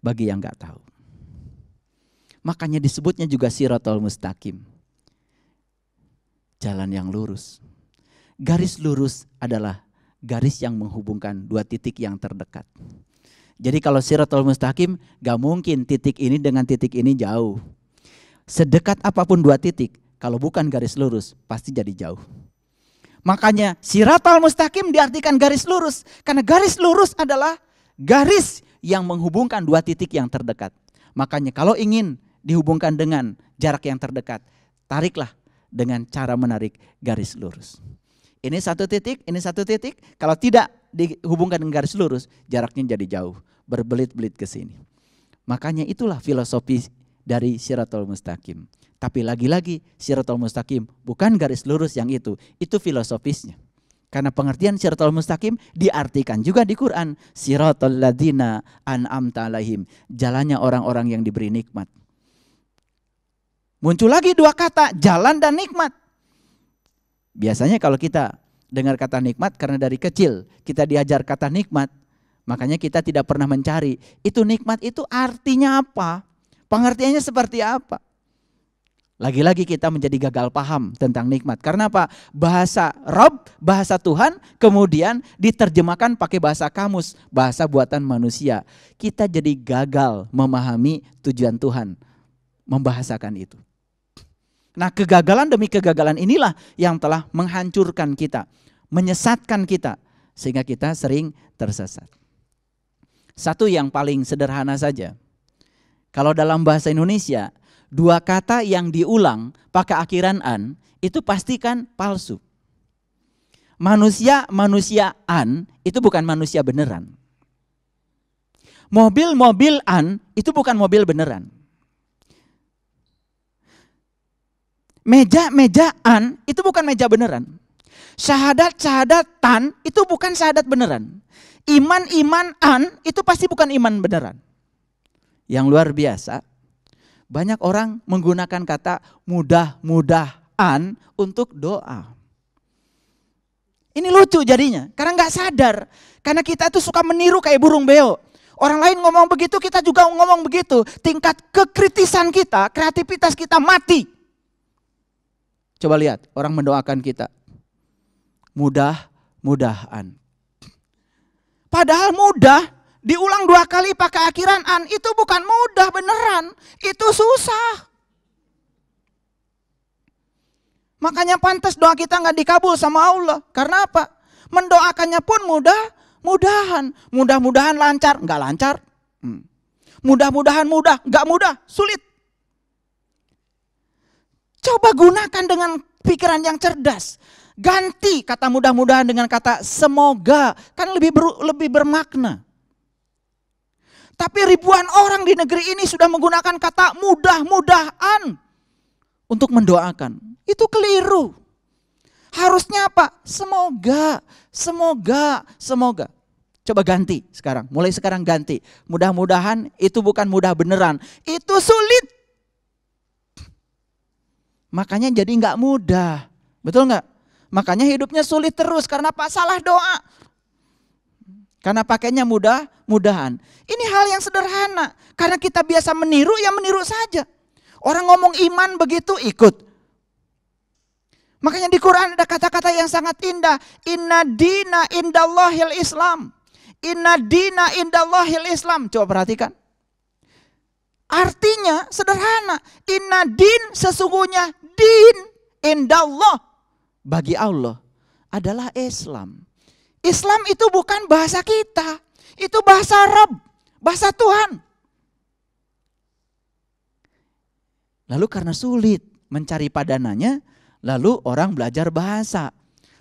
Bagi yang nggak tahu. Makanya disebutnya juga Siratul mustaqim. Jalan yang lurus. Garis lurus adalah garis yang menghubungkan dua titik yang terdekat. Jadi kalau Siratul mustaqim gak mungkin titik ini dengan titik ini jauh. Sedekat apapun dua titik, kalau bukan garis lurus pasti jadi jauh. Makanya siratal mustaqim diartikan garis lurus. Karena garis lurus adalah garis yang menghubungkan dua titik yang terdekat. Makanya kalau ingin dihubungkan dengan jarak yang terdekat, tariklah dengan cara menarik garis lurus. Ini satu titik, ini satu titik. Kalau tidak dihubungkan dengan garis lurus, jaraknya jadi jauh, berbelit-belit ke sini. Makanya itulah filosofi dari siratul mustaqim. Tapi lagi-lagi siratul mustaqim bukan garis lurus yang itu. Itu filosofisnya. Karena pengertian siratul mustaqim diartikan juga di Quran. Siratul ladina an'amta alaihim. Jalannya orang-orang yang diberi nikmat. Muncul lagi dua kata, jalan dan nikmat. Biasanya kalau kita dengar kata nikmat karena dari kecil kita diajar kata nikmat, makanya kita tidak pernah mencari itu nikmat itu artinya apa? Pengertiannya seperti apa? Lagi-lagi kita menjadi gagal paham tentang nikmat. Karena apa? Bahasa Rob, bahasa Tuhan, kemudian diterjemahkan pakai bahasa kamus, bahasa buatan manusia. Kita jadi gagal memahami tujuan Tuhan, membahasakan itu. Nah kegagalan demi kegagalan inilah yang telah menghancurkan kita, menyesatkan kita, sehingga kita sering tersesat. Satu yang paling sederhana saja, kalau dalam bahasa Indonesia, dua kata yang diulang pakai akhiran an itu pastikan palsu. Manusia manusia an itu bukan manusia beneran. Mobil-mobil an itu bukan mobil beneran. Meja-meja an itu bukan meja beneran. Syahadat-syahadat tan itu bukan syahadat beneran. Iman-iman an itu pasti bukan iman beneran. Yang luar biasa, banyak orang menggunakan kata mudah-mudahan untuk doa. Ini lucu jadinya, karena nggak sadar. Karena kita itu suka meniru kayak burung beo. Orang lain ngomong begitu, kita juga ngomong begitu. Tingkat kekritisan kita, kreativitas kita mati. Coba lihat, orang mendoakan kita. Mudah, mudahan. Padahal mudah, diulang dua kali pakai akhiran an itu bukan mudah beneran, itu susah. Makanya pantas doa kita nggak dikabul sama Allah. Karena apa? Mendoakannya pun mudah, mudahan. Mudah-mudahan lancar, nggak lancar. Hmm. Mudah-mudahan mudah, nggak mudah, sulit. Coba gunakan dengan pikiran yang cerdas. Ganti kata mudah-mudahan dengan kata semoga. Kan lebih ber, lebih bermakna. Tapi ribuan orang di negeri ini sudah menggunakan kata mudah-mudahan untuk mendoakan. Itu keliru. Harusnya apa? Semoga, semoga, semoga. Coba ganti sekarang, mulai sekarang ganti. Mudah-mudahan itu bukan mudah beneran, itu sulit. Makanya jadi nggak mudah, betul nggak? Makanya hidupnya sulit terus karena apa? Salah doa. Karena pakainya mudah, mudahan. Ini hal yang sederhana. Karena kita biasa meniru, ya meniru saja. Orang ngomong iman begitu ikut. Makanya di Quran ada kata-kata yang sangat indah. Inna dina indallahil islam. Inna dina indallahil islam. Coba perhatikan. Artinya sederhana. Inna din sesungguhnya din indallah. Bagi Allah adalah Islam. Islam itu bukan bahasa kita, itu bahasa Arab, bahasa Tuhan. Lalu karena sulit mencari padanannya, lalu orang belajar bahasa.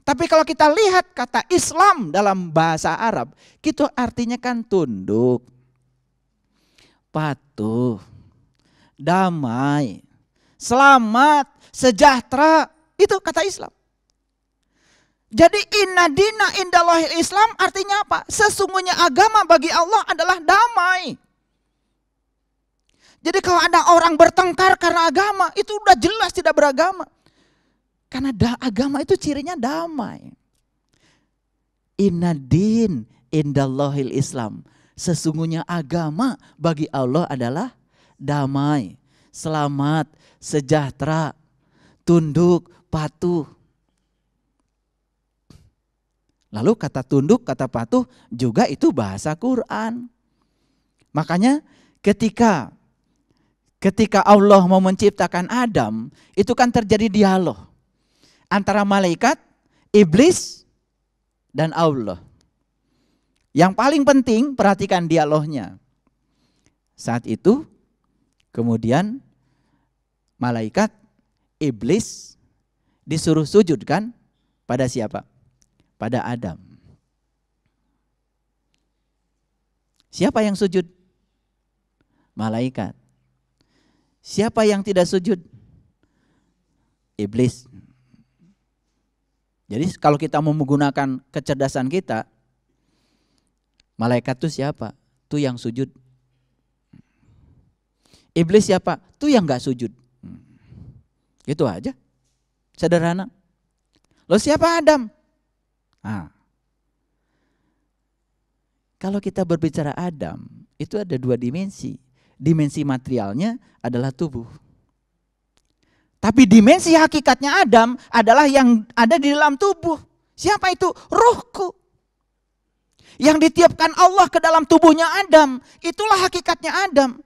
Tapi kalau kita lihat kata Islam dalam bahasa Arab, itu artinya kan tunduk, patuh, damai, selamat, sejahtera. Itu kata Islam. Jadi inna dina indallahil Islam artinya apa? Sesungguhnya agama bagi Allah adalah damai. Jadi kalau ada orang bertengkar karena agama, itu udah jelas tidak beragama. Karena da, agama itu cirinya damai. Inna din indallahil Islam. Sesungguhnya agama bagi Allah adalah damai, selamat, sejahtera, tunduk, patuh Lalu kata tunduk, kata patuh juga itu bahasa Quran. Makanya ketika ketika Allah mau menciptakan Adam, itu kan terjadi dialog antara malaikat, iblis, dan Allah. Yang paling penting perhatikan dialognya. Saat itu kemudian malaikat, iblis disuruh sujud kan pada siapa? pada Adam. Siapa yang sujud? Malaikat. Siapa yang tidak sujud? Iblis. Jadi kalau kita mau menggunakan kecerdasan kita, malaikat itu siapa? Itu yang sujud. Iblis siapa? Itu yang nggak sujud. Itu aja. Sederhana. Lo siapa Adam? Ah. Kalau kita berbicara Adam, itu ada dua dimensi. Dimensi materialnya adalah tubuh. Tapi dimensi hakikatnya Adam adalah yang ada di dalam tubuh. Siapa itu? Ruhku. Yang ditiapkan Allah ke dalam tubuhnya Adam. Itulah hakikatnya Adam.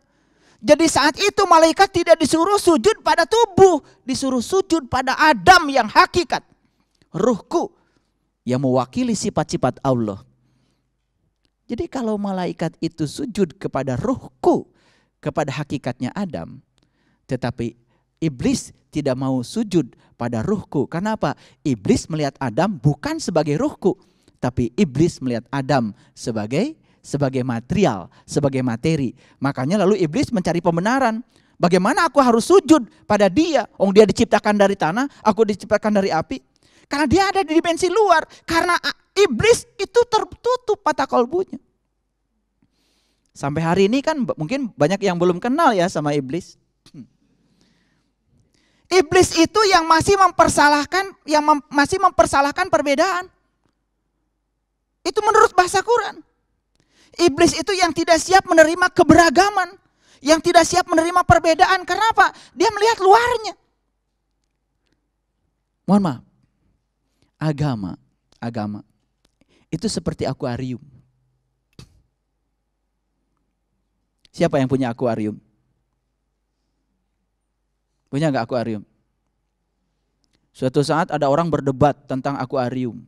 Jadi saat itu malaikat tidak disuruh sujud pada tubuh. Disuruh sujud pada Adam yang hakikat. Ruhku yang mewakili sifat-sifat Allah. Jadi kalau malaikat itu sujud kepada ruhku, kepada hakikatnya Adam, tetapi iblis tidak mau sujud pada ruhku. Kenapa? Iblis melihat Adam bukan sebagai ruhku, tapi iblis melihat Adam sebagai sebagai material, sebagai materi. Makanya lalu iblis mencari pembenaran. Bagaimana aku harus sujud pada dia? Oh dia diciptakan dari tanah, aku diciptakan dari api. Karena dia ada di dimensi luar. Karena iblis itu tertutup mata kolbunya. Sampai hari ini kan mungkin banyak yang belum kenal ya sama iblis. Hmm. Iblis itu yang masih mempersalahkan yang mem, masih mempersalahkan perbedaan. Itu menurut bahasa Quran. Iblis itu yang tidak siap menerima keberagaman, yang tidak siap menerima perbedaan. Kenapa? Dia melihat luarnya. Mohon maaf agama, agama itu seperti akuarium. Siapa yang punya akuarium? Punya nggak akuarium? Suatu saat ada orang berdebat tentang akuarium.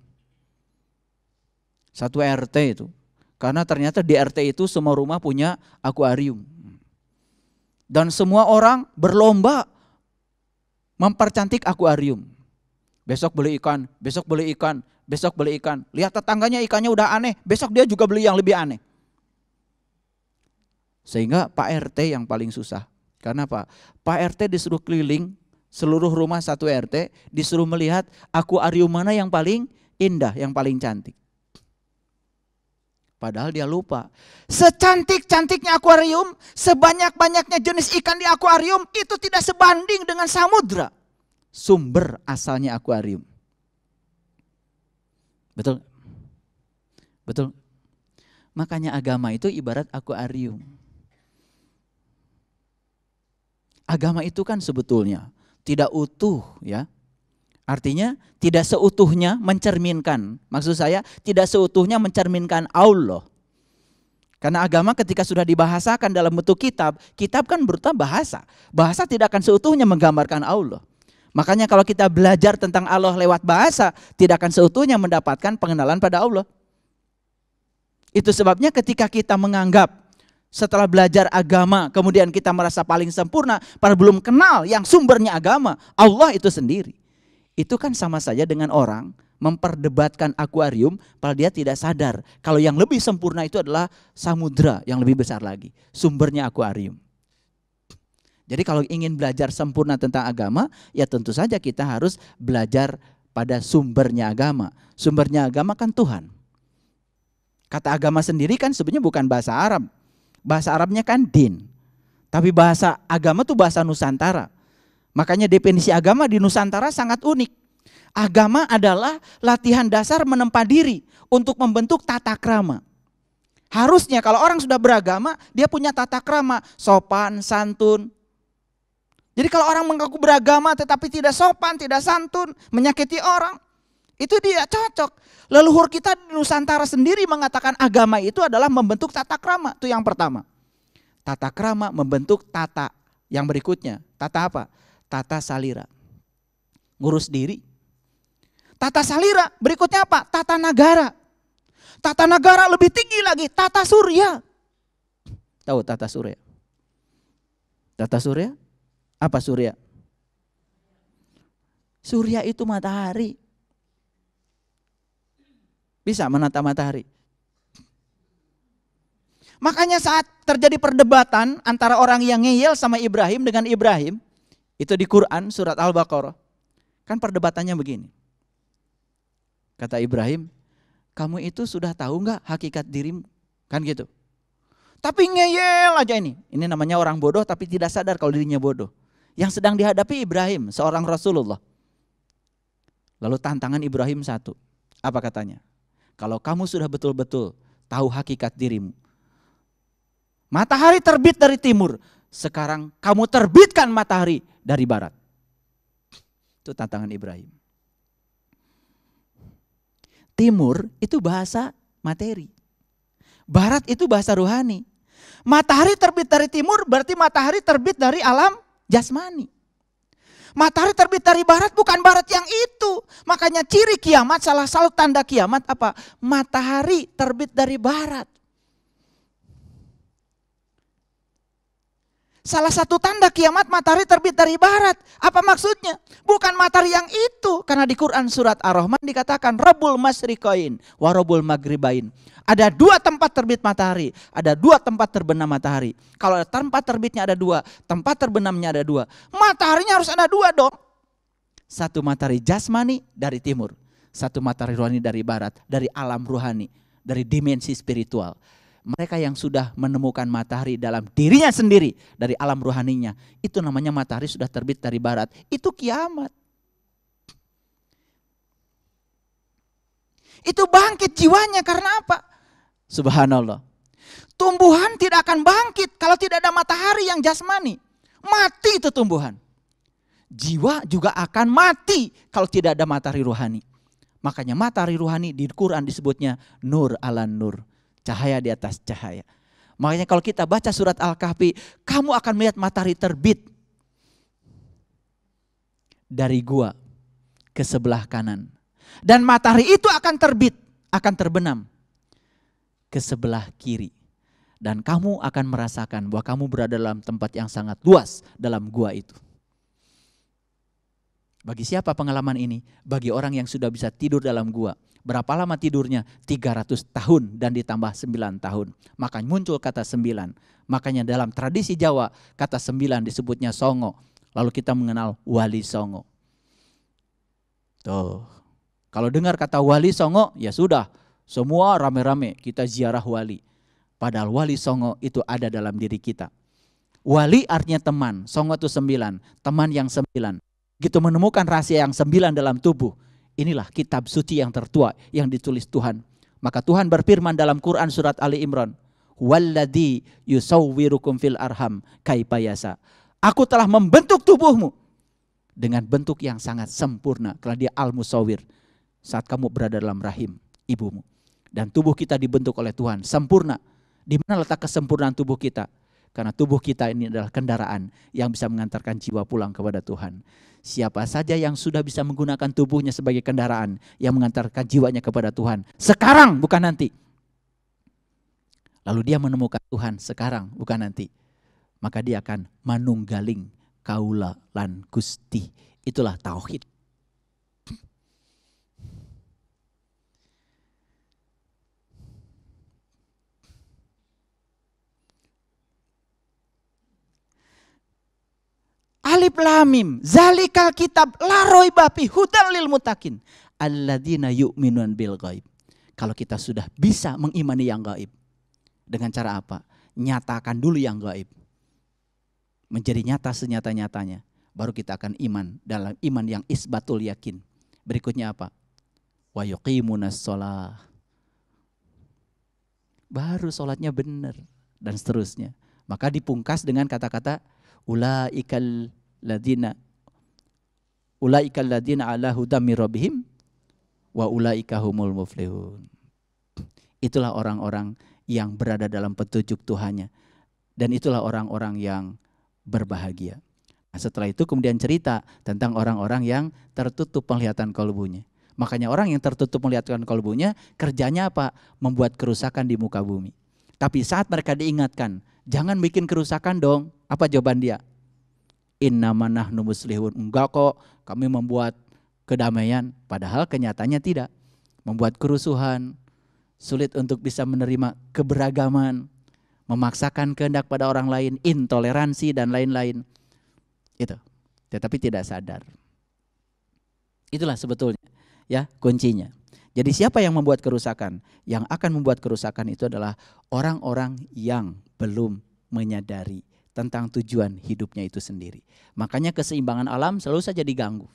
Satu RT itu. Karena ternyata di RT itu semua rumah punya akuarium. Dan semua orang berlomba mempercantik akuarium besok beli ikan, besok beli ikan, besok beli ikan. Lihat tetangganya ikannya udah aneh, besok dia juga beli yang lebih aneh. Sehingga Pak RT yang paling susah. Karena apa? Pak RT disuruh keliling seluruh rumah satu RT, disuruh melihat aku akuarium mana yang paling indah, yang paling cantik. Padahal dia lupa. Secantik-cantiknya akuarium, sebanyak-banyaknya jenis ikan di akuarium itu tidak sebanding dengan samudra sumber asalnya akuarium. Betul? Betul? Makanya agama itu ibarat akuarium. Agama itu kan sebetulnya tidak utuh ya. Artinya tidak seutuhnya mencerminkan. Maksud saya tidak seutuhnya mencerminkan Allah. Karena agama ketika sudah dibahasakan dalam bentuk kitab, kitab kan berupa bahasa. Bahasa tidak akan seutuhnya menggambarkan Allah. Makanya kalau kita belajar tentang Allah lewat bahasa, tidak akan seutuhnya mendapatkan pengenalan pada Allah. Itu sebabnya ketika kita menganggap setelah belajar agama, kemudian kita merasa paling sempurna, padahal belum kenal yang sumbernya agama, Allah itu sendiri. Itu kan sama saja dengan orang memperdebatkan akuarium, padahal dia tidak sadar kalau yang lebih sempurna itu adalah samudra yang lebih besar lagi, sumbernya akuarium. Jadi kalau ingin belajar sempurna tentang agama, ya tentu saja kita harus belajar pada sumbernya agama. Sumbernya agama kan Tuhan. Kata agama sendiri kan sebenarnya bukan bahasa Arab. Bahasa Arabnya kan din. Tapi bahasa agama tuh bahasa Nusantara. Makanya definisi agama di Nusantara sangat unik. Agama adalah latihan dasar menempa diri untuk membentuk tata krama. Harusnya kalau orang sudah beragama, dia punya tata krama, sopan, santun, jadi kalau orang mengaku beragama tetapi tidak sopan, tidak santun, menyakiti orang, itu dia cocok. Leluhur kita di Nusantara sendiri mengatakan agama itu adalah membentuk tata krama. Itu yang pertama. Tata krama membentuk tata yang berikutnya. Tata apa? Tata salira. Ngurus diri. Tata salira berikutnya apa? Tata negara. Tata negara lebih tinggi lagi. Tata surya. Tahu tata surya? Tata surya apa surya? Surya itu matahari. Bisa menata matahari. Makanya saat terjadi perdebatan antara orang yang ngeyel sama Ibrahim dengan Ibrahim, itu di Quran surat Al-Baqarah. Kan perdebatannya begini. Kata Ibrahim, kamu itu sudah tahu nggak hakikat dirimu? Kan gitu. Tapi ngeyel aja ini. Ini namanya orang bodoh tapi tidak sadar kalau dirinya bodoh yang sedang dihadapi Ibrahim, seorang Rasulullah. Lalu tantangan Ibrahim satu. Apa katanya? Kalau kamu sudah betul-betul tahu hakikat dirimu. Matahari terbit dari timur, sekarang kamu terbitkan matahari dari barat. Itu tantangan Ibrahim. Timur itu bahasa materi. Barat itu bahasa rohani. Matahari terbit dari timur berarti matahari terbit dari alam jasmani. Matahari terbit dari barat bukan barat yang itu. Makanya ciri kiamat, salah satu tanda kiamat apa? Matahari terbit dari barat. Salah satu tanda kiamat matahari terbit dari barat. Apa maksudnya? Bukan matahari yang itu. Karena di Quran surat Ar-Rahman dikatakan Rabul Masrikoin, Warabul Magribain. Ada dua tempat terbit matahari. Ada dua tempat terbenam matahari. Kalau tempat terbitnya ada dua, tempat terbenamnya ada dua. Mataharinya harus ada dua dong. Satu matahari jasmani dari timur. Satu matahari rohani dari barat, dari alam ruhani, dari dimensi spiritual mereka yang sudah menemukan matahari dalam dirinya sendiri dari alam rohaninya. Itu namanya matahari sudah terbit dari barat. Itu kiamat. Itu bangkit jiwanya karena apa? Subhanallah. Tumbuhan tidak akan bangkit kalau tidak ada matahari yang jasmani. Mati itu tumbuhan. Jiwa juga akan mati kalau tidak ada matahari rohani. Makanya matahari rohani di Quran disebutnya nur ala nur Cahaya di atas cahaya. Makanya kalau kita baca surat Al-Kahfi, kamu akan melihat matahari terbit dari gua ke sebelah kanan. Dan matahari itu akan terbit, akan terbenam ke sebelah kiri. Dan kamu akan merasakan bahwa kamu berada dalam tempat yang sangat luas dalam gua itu. Bagi siapa pengalaman ini? Bagi orang yang sudah bisa tidur dalam gua. Berapa lama tidurnya? 300 tahun dan ditambah 9 tahun. Maka muncul kata 9. Makanya dalam tradisi Jawa kata 9 disebutnya songo. Lalu kita mengenal wali songo. Tuh. Kalau dengar kata wali songo, ya sudah. Semua rame-rame kita ziarah wali. Padahal wali songo itu ada dalam diri kita. Wali artinya teman, songo itu sembilan, teman yang sembilan. Begitu menemukan rahasia yang sembilan dalam tubuh, inilah kitab suci yang tertua yang ditulis Tuhan. Maka Tuhan berfirman dalam Quran surat Ali Imran, "Walladzi yusawwirukum fil arham kaifayasa." Aku telah membentuk tubuhmu dengan bentuk yang sangat sempurna. Karena dia al-musawwir saat kamu berada dalam rahim ibumu. Dan tubuh kita dibentuk oleh Tuhan sempurna. Di mana letak kesempurnaan tubuh kita? Karena tubuh kita ini adalah kendaraan yang bisa mengantarkan jiwa pulang kepada Tuhan. Siapa saja yang sudah bisa menggunakan tubuhnya sebagai kendaraan yang mengantarkan jiwanya kepada Tuhan. Sekarang bukan nanti. Lalu dia menemukan Tuhan sekarang bukan nanti. Maka dia akan manunggaling kaula lan gusti. Itulah tauhid. Alif Lamim, zalikal kitab laroi bapi hudan lil mutakin. Alladina yu'minun bil gaib. Kalau kita sudah bisa mengimani yang gaib. Dengan cara apa? Nyatakan dulu yang gaib. Menjadi nyata senyata-nyatanya. Baru kita akan iman dalam iman yang isbatul yakin. Berikutnya apa? Wa yuqimunas Baru sholatnya benar. Dan seterusnya. Maka dipungkas dengan kata-kata ulaikal ladina ulaika ladina ala huda rabbihim wa ulaika humul muflihun. Itulah orang-orang yang berada dalam petunjuk Tuhannya dan itulah orang-orang yang berbahagia. Nah, setelah itu kemudian cerita tentang orang-orang yang tertutup penglihatan kolbunya. Makanya orang yang tertutup penglihatan kolbunya kerjanya apa? Membuat kerusakan di muka bumi. Tapi saat mereka diingatkan, jangan bikin kerusakan dong. Apa jawaban dia? manah numus lihun Enggak kok, kami membuat kedamaian. Padahal kenyataannya tidak. Membuat kerusuhan, sulit untuk bisa menerima keberagaman, memaksakan kehendak pada orang lain, intoleransi dan lain-lain. Itu. Tetapi tidak sadar. Itulah sebetulnya ya kuncinya. Jadi siapa yang membuat kerusakan? Yang akan membuat kerusakan itu adalah orang-orang yang belum menyadari tentang tujuan hidupnya itu sendiri. Makanya keseimbangan alam selalu saja diganggu.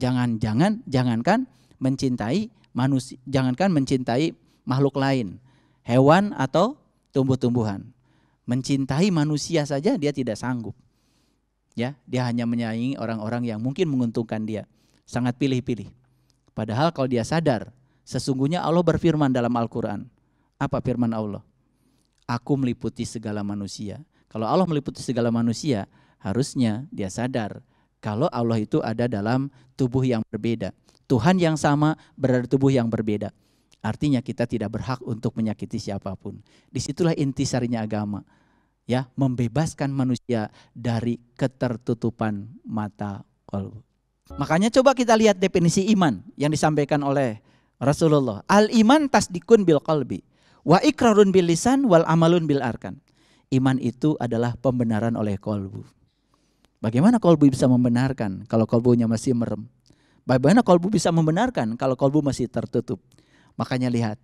Jangan-jangan jangankan mencintai manusia, jangankan mencintai makhluk lain, hewan atau tumbuh-tumbuhan. Mencintai manusia saja dia tidak sanggup. Ya, dia hanya menyayangi orang-orang yang mungkin menguntungkan dia. Sangat pilih-pilih. Padahal kalau dia sadar, sesungguhnya Allah berfirman dalam Al-Qur'an. Apa firman Allah? Aku meliputi segala manusia kalau Allah meliputi segala manusia, harusnya dia sadar kalau Allah itu ada dalam tubuh yang berbeda. Tuhan yang sama berada di tubuh yang berbeda. Artinya kita tidak berhak untuk menyakiti siapapun. Disitulah inti sarinya agama. Ya, membebaskan manusia dari ketertutupan mata kolbu. Makanya coba kita lihat definisi iman yang disampaikan oleh Rasulullah. Al iman tasdikun bil qalbi wa ikrarun bil lisan wal amalun bil arkan iman itu adalah pembenaran oleh kolbu. Bagaimana kolbu bisa membenarkan kalau kolbunya masih merem? Bagaimana kolbu bisa membenarkan kalau kolbu masih tertutup? Makanya lihat,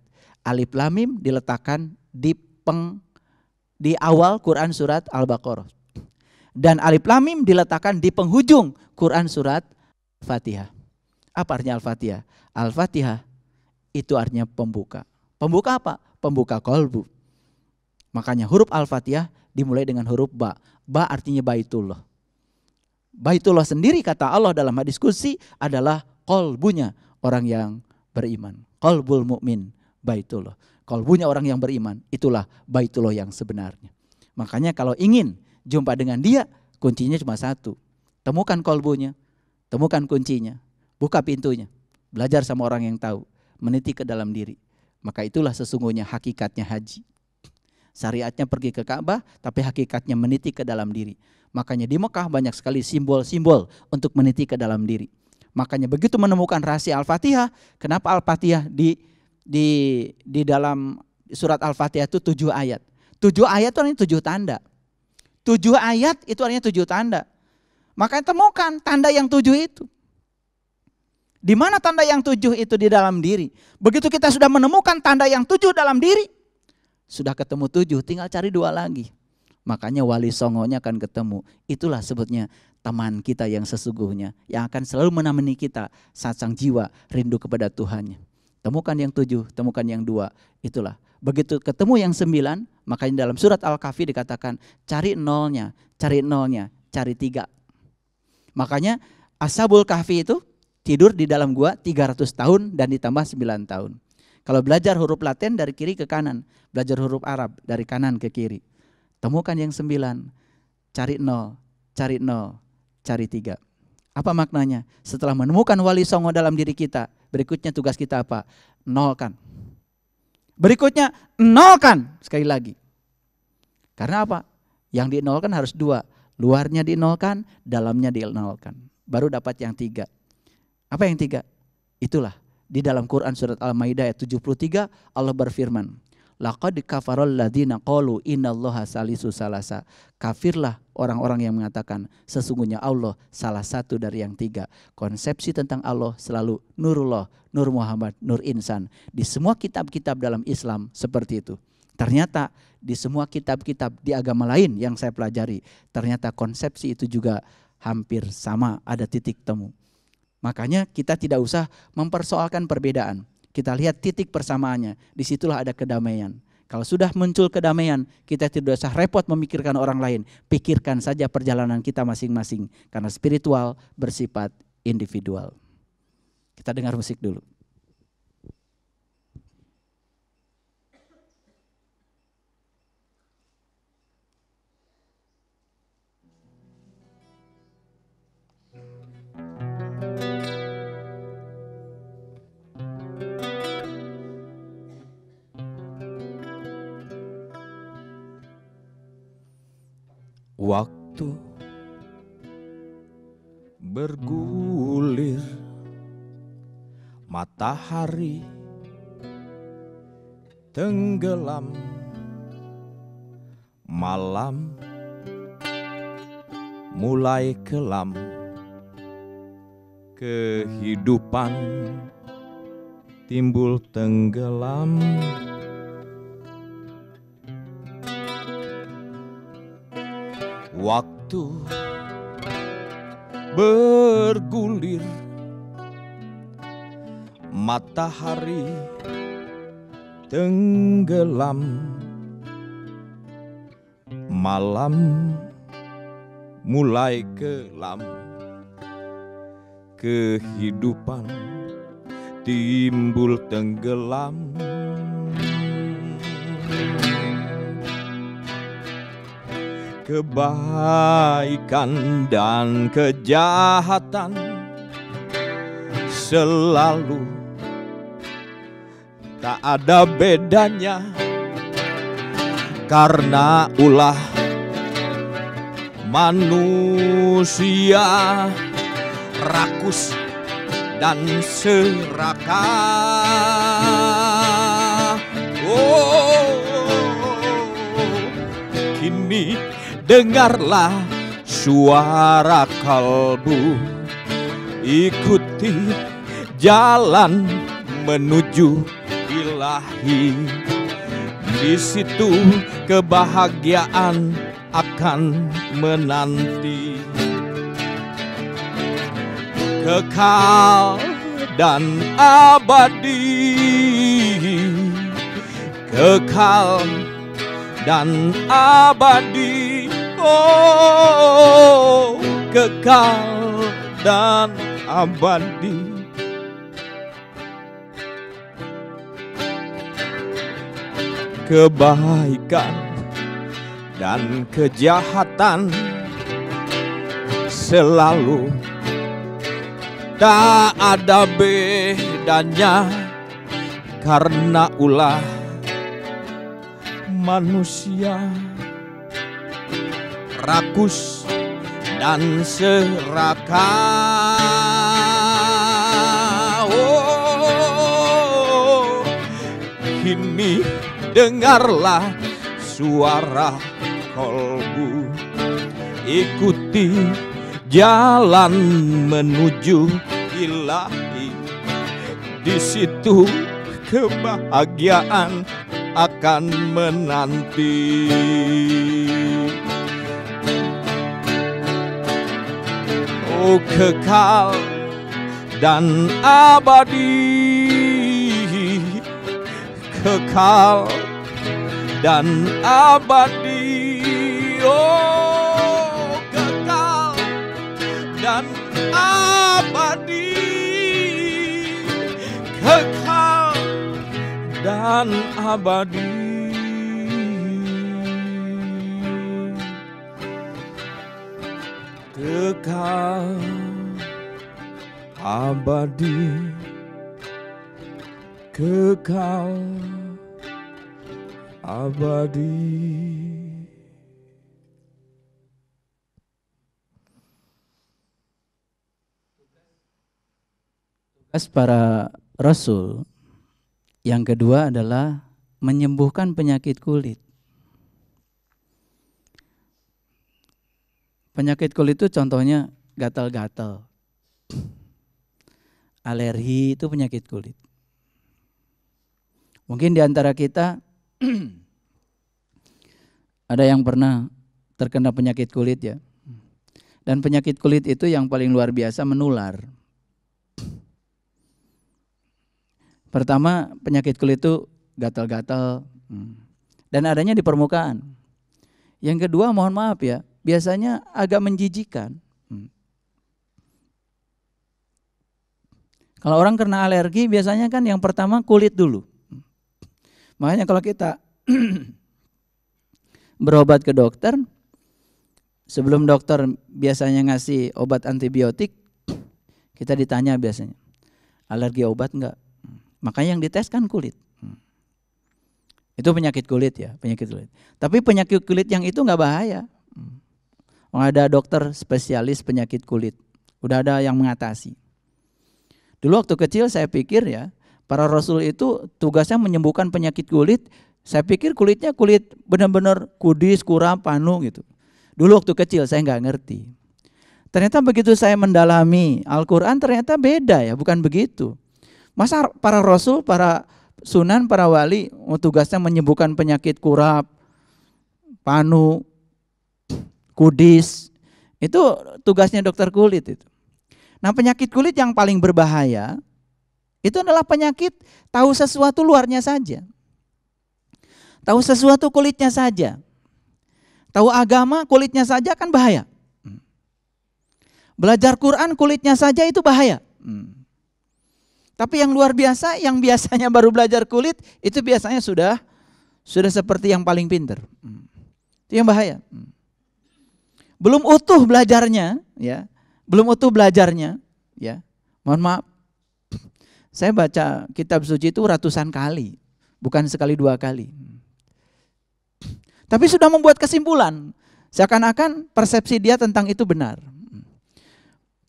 alif lamim diletakkan di peng di awal Quran surat Al-Baqarah. Dan alif lamim diletakkan di penghujung Quran surat Fatihah. Apa artinya Al-Fatihah? Al-Fatihah itu artinya pembuka. Pembuka apa? Pembuka kolbu. Makanya huruf Al-Fatihah dimulai dengan huruf ba. Ba artinya baitullah. Baitullah sendiri kata Allah dalam hadis kursi adalah kolbunya orang yang beriman. Kolbul mukmin baitullah. Kolbunya orang yang beriman itulah baitullah yang sebenarnya. Makanya kalau ingin jumpa dengan dia kuncinya cuma satu. Temukan kolbunya, temukan kuncinya, buka pintunya. Belajar sama orang yang tahu, meniti ke dalam diri. Maka itulah sesungguhnya hakikatnya haji. Syariatnya pergi ke Ka'bah, tapi hakikatnya meniti ke dalam diri. Makanya di Mekah banyak sekali simbol-simbol untuk meniti ke dalam diri. Makanya begitu menemukan rahasia Al-Fatihah, kenapa Al-Fatihah di di di dalam surat Al-Fatihah itu tujuh ayat. Tujuh ayat itu artinya tujuh tanda. Tujuh ayat itu artinya tujuh tanda. Makanya temukan tanda yang tujuh itu. Di mana tanda yang tujuh itu di dalam diri? Begitu kita sudah menemukan tanda yang tujuh dalam diri, sudah ketemu tujuh, tinggal cari dua lagi. Makanya wali songonya akan ketemu. Itulah sebutnya teman kita yang sesungguhnya. Yang akan selalu menemani kita saat sang jiwa rindu kepada Tuhannya. Temukan yang tujuh, temukan yang dua. Itulah. Begitu ketemu yang sembilan, makanya dalam surat Al-Kahfi dikatakan cari nolnya, cari nolnya, cari tiga. Makanya asabul Kahfi itu tidur di dalam gua 300 tahun dan ditambah 9 tahun. Kalau belajar huruf Latin dari kiri ke kanan, belajar huruf Arab dari kanan ke kiri. Temukan yang sembilan, cari nol, cari nol, cari tiga. Apa maknanya? Setelah menemukan wali songo dalam diri kita, berikutnya tugas kita apa? Nolkan. Berikutnya, nolkan sekali lagi. Karena apa? Yang dinolkan harus dua. Luarnya dinolkan, dalamnya dinolkan. Baru dapat yang tiga. Apa yang tiga? Itulah di dalam Quran surat Al-Maidah ayat 73 Allah berfirman, "Laqad kafarol ladina qalu innallaha salisu salasa." Kafirlah orang-orang yang mengatakan sesungguhnya Allah salah satu dari yang tiga. Konsepsi tentang Allah selalu nurullah, nur Muhammad, nur insan. Di semua kitab-kitab dalam Islam seperti itu. Ternyata di semua kitab-kitab di agama lain yang saya pelajari, ternyata konsepsi itu juga hampir sama, ada titik temu. Makanya kita tidak usah mempersoalkan perbedaan. Kita lihat titik persamaannya. Disitulah ada kedamaian. Kalau sudah muncul kedamaian, kita tidak usah repot memikirkan orang lain. Pikirkan saja perjalanan kita masing-masing. Karena spiritual bersifat individual. Kita dengar musik dulu. Waktu bergulir Matahari tenggelam Malam mulai kelam Kehidupan timbul tenggelam itu bergulir matahari tenggelam malam mulai kelam kehidupan timbul tenggelam thank you kebaikan dan kejahatan selalu tak ada bedanya karena ulah manusia rakus dan serakah oh, oh, oh, oh. kini dengarlah suara kalbu ikuti jalan menuju ilahi di situ kebahagiaan akan menanti kekal dan abadi kekal dan abadi Oh, kekal dan abadi. Kebaikan dan kejahatan selalu tak ada bedanya karena ulah manusia rakus dan serakah. Oh, kini dengarlah suara kolbu, ikuti jalan menuju ilahi. Di situ kebahagiaan akan menanti. kekal dan abadi kekal dan abadi oh kekal dan abadi kekal dan abadi kekal abadi kekal abadi tugas para rasul yang kedua adalah menyembuhkan penyakit kulit Penyakit kulit itu contohnya gatal-gatal. Alergi itu penyakit kulit. Mungkin di antara kita ada yang pernah terkena penyakit kulit ya. Dan penyakit kulit itu yang paling luar biasa menular. Pertama, penyakit kulit itu gatal-gatal hmm. dan adanya di permukaan. Yang kedua, mohon maaf ya, biasanya agak menjijikan. Hmm. Kalau orang kena alergi biasanya kan yang pertama kulit dulu. Hmm. Makanya kalau kita berobat ke dokter, sebelum dokter biasanya ngasih obat antibiotik, kita ditanya biasanya, alergi obat enggak? Hmm. Makanya yang dites kan kulit. Itu penyakit kulit ya, penyakit kulit. Tapi penyakit kulit yang itu nggak bahaya. Oh, ada dokter spesialis penyakit kulit. Udah ada yang mengatasi. Dulu waktu kecil saya pikir ya, para rasul itu tugasnya menyembuhkan penyakit kulit. Saya pikir kulitnya kulit benar-benar kudis, kurang, panu gitu. Dulu waktu kecil saya nggak ngerti. Ternyata begitu saya mendalami Al-Quran ternyata beda ya, bukan begitu. Masa para rasul, para sunan, para wali oh, tugasnya menyembuhkan penyakit kurap, panu, kudis. Itu tugasnya dokter kulit itu. Nah penyakit kulit yang paling berbahaya itu adalah penyakit tahu sesuatu luarnya saja. Tahu sesuatu kulitnya saja. Tahu agama kulitnya saja kan bahaya. Belajar Quran kulitnya saja itu bahaya. Tapi yang luar biasa, yang biasanya baru belajar kulit itu biasanya sudah sudah seperti yang paling pinter. Itu yang bahaya belum utuh belajarnya, ya. Belum utuh belajarnya, ya. Mohon maaf. Saya baca kitab suci itu ratusan kali, bukan sekali dua kali. Tapi sudah membuat kesimpulan, seakan-akan persepsi dia tentang itu benar.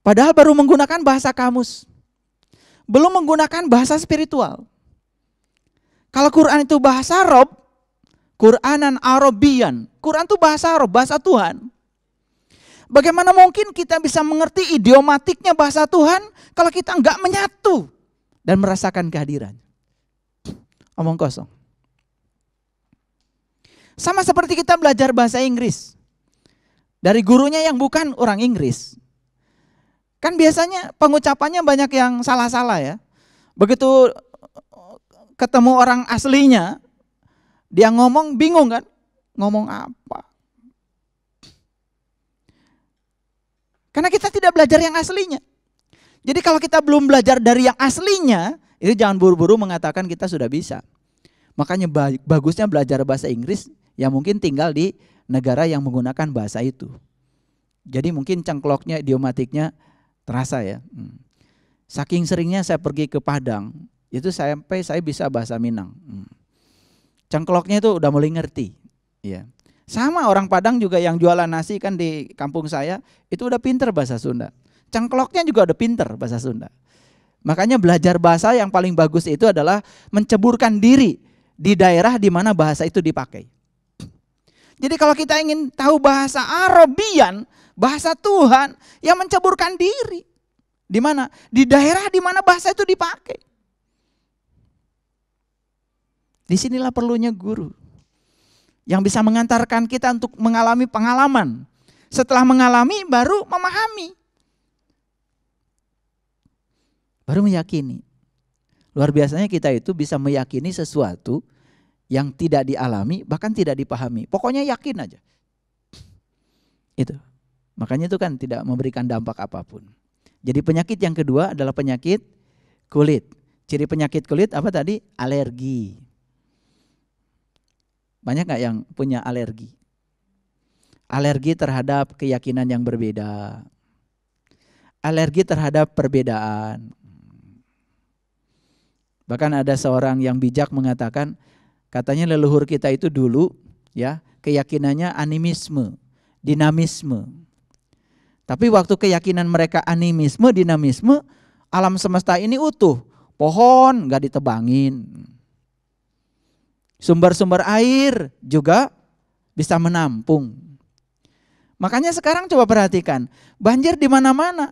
Padahal baru menggunakan bahasa kamus. Belum menggunakan bahasa spiritual. Kalau Quran itu bahasa Arab, Quranan Arabian. Quran itu bahasa Arab, bahasa Tuhan. Bagaimana mungkin kita bisa mengerti idiomatiknya bahasa Tuhan kalau kita enggak menyatu dan merasakan kehadiran. Omong kosong. Sama seperti kita belajar bahasa Inggris. Dari gurunya yang bukan orang Inggris. Kan biasanya pengucapannya banyak yang salah-salah ya. Begitu ketemu orang aslinya, dia ngomong bingung kan? Ngomong apa? Karena kita tidak belajar yang aslinya. Jadi kalau kita belum belajar dari yang aslinya, itu jangan buru-buru mengatakan kita sudah bisa. Makanya bagusnya belajar bahasa Inggris yang mungkin tinggal di negara yang menggunakan bahasa itu. Jadi mungkin cengkloknya, idiomatiknya terasa ya. Hmm. Saking seringnya saya pergi ke Padang, itu sampai saya bisa bahasa Minang. Cangkloknya hmm. Cengkloknya itu udah mulai ngerti. Ya. Sama orang Padang juga yang jualan nasi kan di kampung saya, itu udah pinter bahasa Sunda. Cengkloknya juga udah pinter bahasa Sunda. Makanya belajar bahasa yang paling bagus itu adalah menceburkan diri di daerah di mana bahasa itu dipakai. Jadi kalau kita ingin tahu bahasa Arabian, bahasa Tuhan yang menceburkan diri. Di mana? Di daerah di mana bahasa itu dipakai. Disinilah perlunya guru yang bisa mengantarkan kita untuk mengalami pengalaman. Setelah mengalami baru memahami. Baru meyakini. Luar biasanya kita itu bisa meyakini sesuatu yang tidak dialami bahkan tidak dipahami. Pokoknya yakin aja. Itu. Makanya itu kan tidak memberikan dampak apapun. Jadi penyakit yang kedua adalah penyakit kulit. Ciri penyakit kulit apa tadi? Alergi. Banyak nggak yang punya alergi? Alergi terhadap keyakinan yang berbeda. Alergi terhadap perbedaan. Bahkan ada seorang yang bijak mengatakan, katanya leluhur kita itu dulu ya, keyakinannya animisme, dinamisme. Tapi waktu keyakinan mereka animisme, dinamisme, alam semesta ini utuh. Pohon nggak ditebangin. Sumber-sumber air juga bisa menampung. Makanya sekarang coba perhatikan, banjir di mana-mana.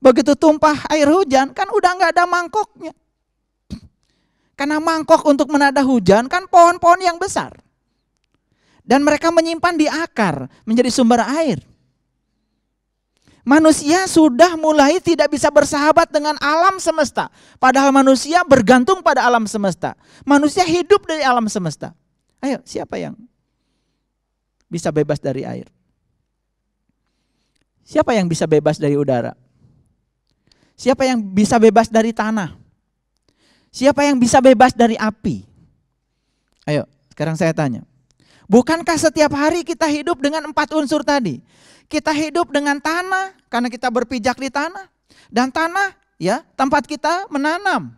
Begitu tumpah air hujan kan udah nggak ada mangkoknya. Karena mangkok untuk menada hujan kan pohon-pohon yang besar. Dan mereka menyimpan di akar menjadi sumber air manusia sudah mulai tidak bisa bersahabat dengan alam semesta. Padahal manusia bergantung pada alam semesta. Manusia hidup dari alam semesta. Ayo, siapa yang bisa bebas dari air? Siapa yang bisa bebas dari udara? Siapa yang bisa bebas dari tanah? Siapa yang bisa bebas dari api? Ayo, sekarang saya tanya. Bukankah setiap hari kita hidup dengan empat unsur tadi? Kita hidup dengan tanah karena kita berpijak di tanah. Dan tanah ya tempat kita menanam.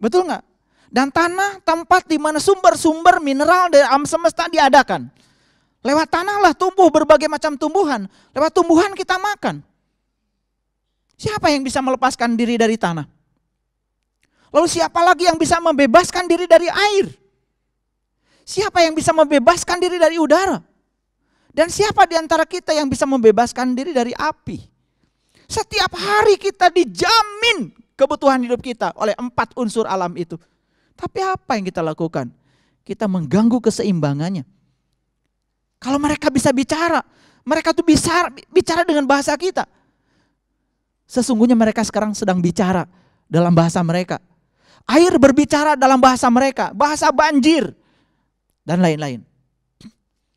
Betul nggak? Dan tanah tempat di mana sumber-sumber mineral dari alam semesta diadakan. Lewat tanahlah tumbuh berbagai macam tumbuhan. Lewat tumbuhan kita makan. Siapa yang bisa melepaskan diri dari tanah? Lalu siapa lagi yang bisa membebaskan diri dari air? Siapa yang bisa membebaskan diri dari udara? Dan siapa di antara kita yang bisa membebaskan diri dari api? Setiap hari kita dijamin kebutuhan hidup kita oleh empat unsur alam itu. Tapi apa yang kita lakukan? Kita mengganggu keseimbangannya. Kalau mereka bisa bicara, mereka tuh bisa bicara dengan bahasa kita. Sesungguhnya mereka sekarang sedang bicara dalam bahasa mereka. Air berbicara dalam bahasa mereka, bahasa banjir dan lain-lain.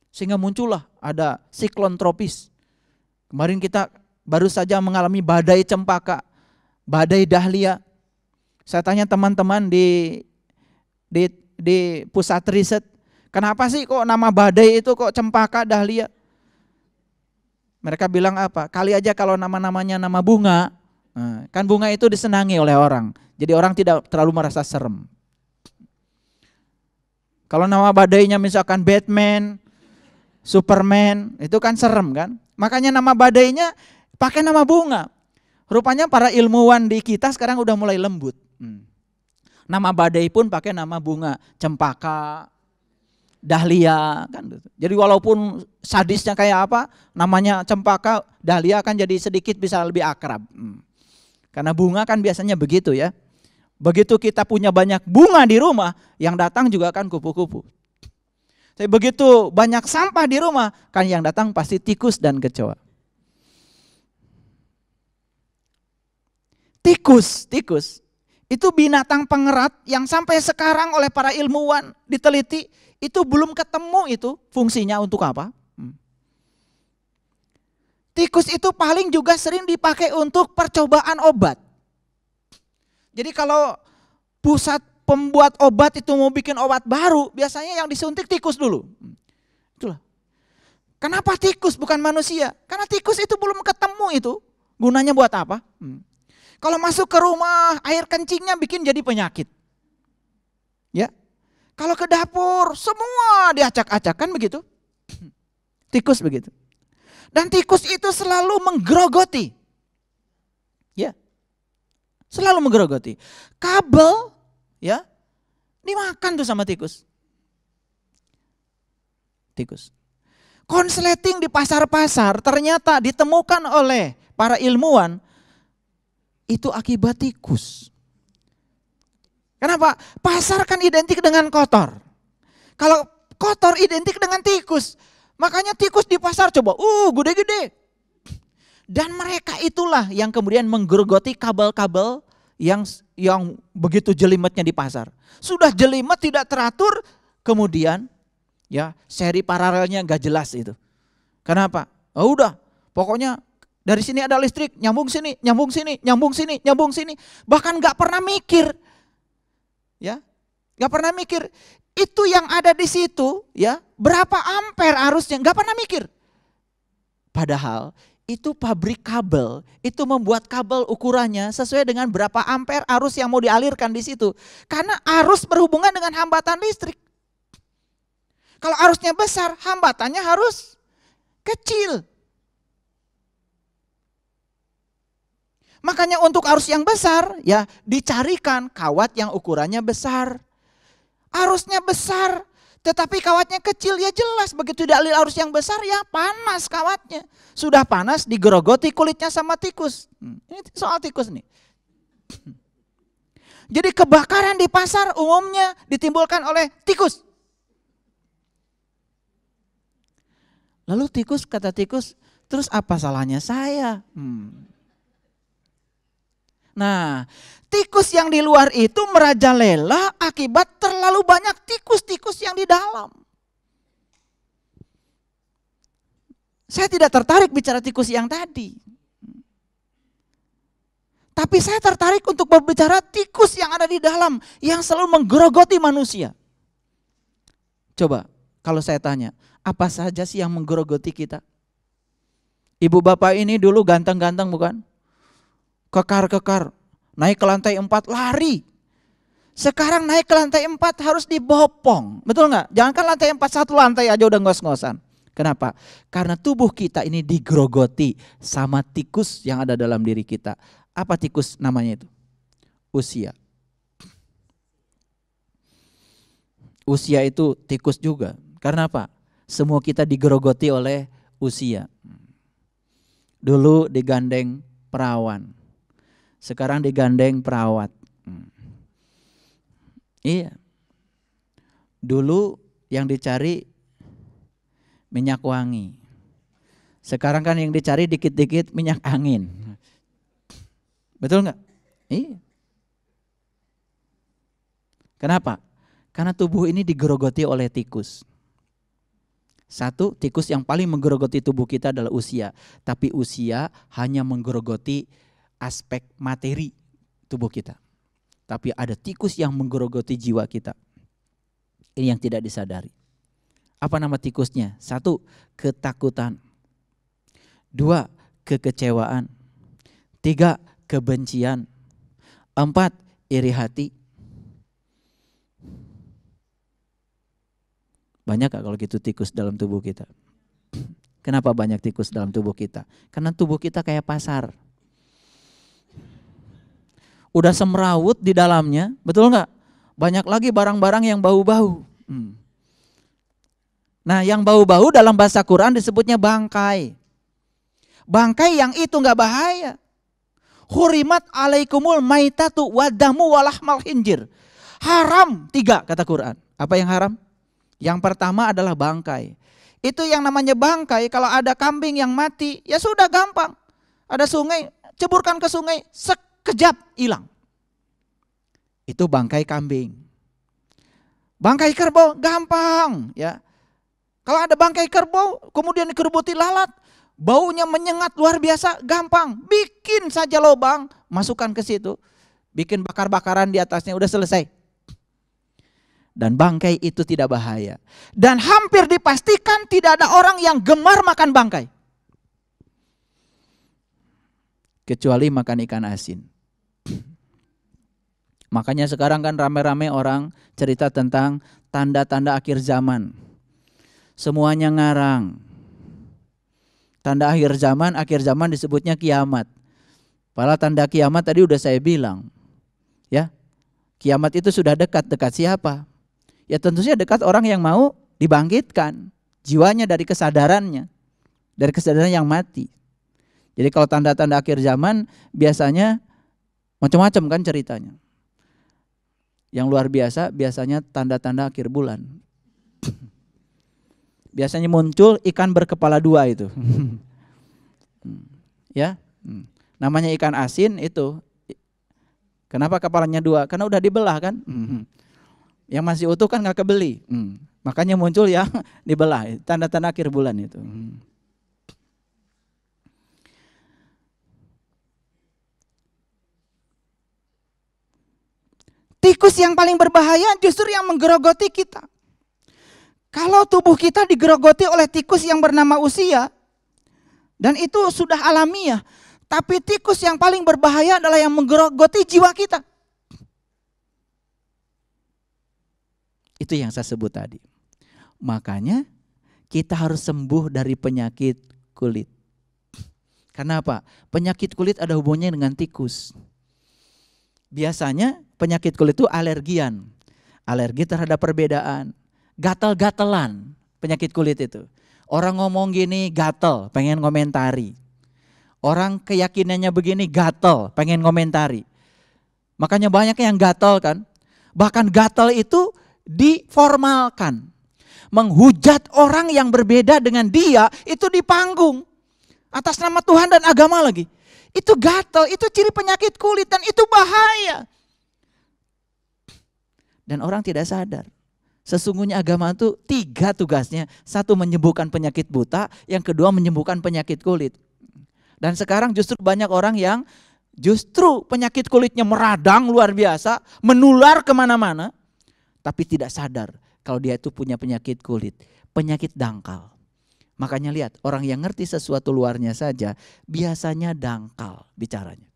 Sehingga muncullah ada siklon tropis. Kemarin kita baru saja mengalami badai cempaka, badai dahlia. Saya tanya teman-teman di di di pusat riset, kenapa sih kok nama badai itu kok cempaka dahlia? Mereka bilang apa? Kali aja kalau nama-namanya nama bunga, eh, kan bunga itu disenangi oleh orang. Jadi orang tidak terlalu merasa serem. Kalau nama badainya misalkan Batman, Superman, itu kan serem kan? Makanya nama badainya pakai nama bunga. Rupanya para ilmuwan di kita sekarang udah mulai lembut. Hmm. Nama badai pun pakai nama bunga, cempaka, dahlia kan Jadi walaupun sadisnya kayak apa, namanya cempaka, dahlia kan jadi sedikit bisa lebih akrab. Hmm. Karena bunga kan biasanya begitu ya. Begitu kita punya banyak bunga di rumah, yang datang juga kan kupu-kupu. Tapi begitu banyak sampah di rumah, kan yang datang pasti tikus dan kecoa. Tikus, tikus. Itu binatang pengerat yang sampai sekarang oleh para ilmuwan diteliti, itu belum ketemu itu fungsinya untuk apa. Hmm. Tikus itu paling juga sering dipakai untuk percobaan obat. Jadi kalau pusat pembuat obat itu mau bikin obat baru, biasanya yang disuntik tikus dulu. Itulah. Kenapa tikus bukan manusia? Karena tikus itu belum ketemu itu. Gunanya buat apa? Hmm. Kalau masuk ke rumah, air kencingnya bikin jadi penyakit. Ya. Kalau ke dapur, semua diacak-acak kan begitu? Tikus begitu. Dan tikus itu selalu menggerogoti. Ya. Selalu menggerogoti. Kabel ya dimakan tuh sama tikus. Tikus. Konsleting di pasar-pasar ternyata ditemukan oleh para ilmuwan itu akibat tikus. Kenapa? Pasar kan identik dengan kotor. Kalau kotor identik dengan tikus. Makanya tikus di pasar coba, uh gede-gede. Dan mereka itulah yang kemudian menggerogoti kabel-kabel yang yang begitu jelimetnya di pasar. Sudah jelimet tidak teratur, kemudian ya seri paralelnya nggak jelas itu. Kenapa? Oh udah, pokoknya dari sini ada listrik, nyambung sini, nyambung sini, nyambung sini, nyambung sini. Bahkan nggak pernah mikir, ya, nggak pernah mikir itu yang ada di situ, ya, berapa ampere arusnya, nggak pernah mikir. Padahal itu pabrik kabel, itu membuat kabel ukurannya sesuai dengan berapa ampere arus yang mau dialirkan di situ. Karena arus berhubungan dengan hambatan listrik. Kalau arusnya besar, hambatannya harus kecil. Makanya untuk arus yang besar ya dicarikan kawat yang ukurannya besar. Arusnya besar, tetapi kawatnya kecil ya jelas begitu dalil arus yang besar ya panas kawatnya. Sudah panas digerogoti kulitnya sama tikus. Hmm, ini soal tikus nih. Jadi kebakaran di pasar umumnya ditimbulkan oleh tikus. Lalu tikus kata tikus, terus apa salahnya saya? Hmm. Nah, tikus yang di luar itu merajalela akibat terlalu banyak tikus-tikus yang di dalam. Saya tidak tertarik bicara tikus yang tadi. Tapi saya tertarik untuk berbicara tikus yang ada di dalam, yang selalu menggerogoti manusia. Coba, kalau saya tanya, apa saja sih yang menggerogoti kita? Ibu bapak ini dulu ganteng-ganteng bukan? kekar-kekar. Naik ke lantai empat lari. Sekarang naik ke lantai empat harus dibopong. Betul nggak? Jangankan lantai empat, satu lantai aja udah ngos-ngosan. Kenapa? Karena tubuh kita ini digrogoti sama tikus yang ada dalam diri kita. Apa tikus namanya itu? Usia. Usia itu tikus juga. Karena apa? Semua kita digrogoti oleh usia. Dulu digandeng perawan sekarang digandeng perawat. Hmm. Iya. Dulu yang dicari minyak wangi. Sekarang kan yang dicari dikit-dikit minyak angin. Betul nggak? Iya. Kenapa? Karena tubuh ini digerogoti oleh tikus. Satu, tikus yang paling menggerogoti tubuh kita adalah usia. Tapi usia hanya menggerogoti aspek materi tubuh kita. Tapi ada tikus yang menggerogoti jiwa kita. Ini yang tidak disadari. Apa nama tikusnya? Satu, ketakutan. Dua, kekecewaan. Tiga, kebencian. Empat, iri hati. Banyak gak kalau gitu tikus dalam tubuh kita? Kenapa banyak tikus dalam tubuh kita? Karena tubuh kita kayak pasar udah semrawut di dalamnya, betul nggak? Banyak lagi barang-barang yang bau-bau. Hmm. Nah, yang bau-bau dalam bahasa Quran disebutnya bangkai. Bangkai yang itu nggak bahaya. Hurimat alaikumul maitatu wadamu walahmal hinjir. Haram tiga kata Quran. Apa yang haram? Yang pertama adalah bangkai. Itu yang namanya bangkai kalau ada kambing yang mati ya sudah gampang. Ada sungai, ceburkan ke sungai, sek kejap hilang. Itu bangkai kambing. Bangkai kerbau gampang ya. Kalau ada bangkai kerbau kemudian dikerubuti lalat, baunya menyengat luar biasa, gampang. Bikin saja lubang, masukkan ke situ. Bikin bakar-bakaran di atasnya udah selesai. Dan bangkai itu tidak bahaya. Dan hampir dipastikan tidak ada orang yang gemar makan bangkai. kecuali makan ikan asin. Makanya sekarang kan rame-rame orang cerita tentang tanda-tanda akhir zaman. Semuanya ngarang. Tanda akhir zaman, akhir zaman disebutnya kiamat. Padahal tanda kiamat tadi udah saya bilang. Ya. Kiamat itu sudah dekat, dekat siapa? Ya tentu saja dekat orang yang mau dibangkitkan jiwanya dari kesadarannya, dari kesadaran yang mati. Jadi kalau tanda-tanda akhir zaman biasanya macam-macam kan ceritanya. Yang luar biasa biasanya tanda-tanda akhir bulan. Biasanya muncul ikan berkepala dua itu. ya. Namanya ikan asin itu. Kenapa kepalanya dua? Karena udah dibelah kan. Yang masih utuh kan nggak kebeli. Makanya muncul yang dibelah. Tanda-tanda akhir bulan itu. Tikus yang paling berbahaya justru yang menggerogoti kita. Kalau tubuh kita digerogoti oleh tikus yang bernama usia, dan itu sudah alamiah, tapi tikus yang paling berbahaya adalah yang menggerogoti jiwa kita. Itu yang saya sebut tadi. Makanya kita harus sembuh dari penyakit kulit. Kenapa? Penyakit kulit ada hubungannya dengan tikus. Biasanya penyakit kulit itu alergian. Alergi terhadap perbedaan. gatel gatalan penyakit kulit itu. Orang ngomong gini gatel, pengen komentari. Orang keyakinannya begini gatel, pengen komentari. Makanya banyak yang gatel kan. Bahkan gatel itu diformalkan. Menghujat orang yang berbeda dengan dia itu di panggung. Atas nama Tuhan dan agama lagi. Itu gatel, itu ciri penyakit kulit dan itu bahaya. Dan orang tidak sadar. Sesungguhnya agama itu tiga tugasnya. Satu menyembuhkan penyakit buta, yang kedua menyembuhkan penyakit kulit. Dan sekarang justru banyak orang yang justru penyakit kulitnya meradang luar biasa, menular kemana-mana, tapi tidak sadar kalau dia itu punya penyakit kulit, penyakit dangkal. Makanya lihat, orang yang ngerti sesuatu luarnya saja biasanya dangkal bicaranya.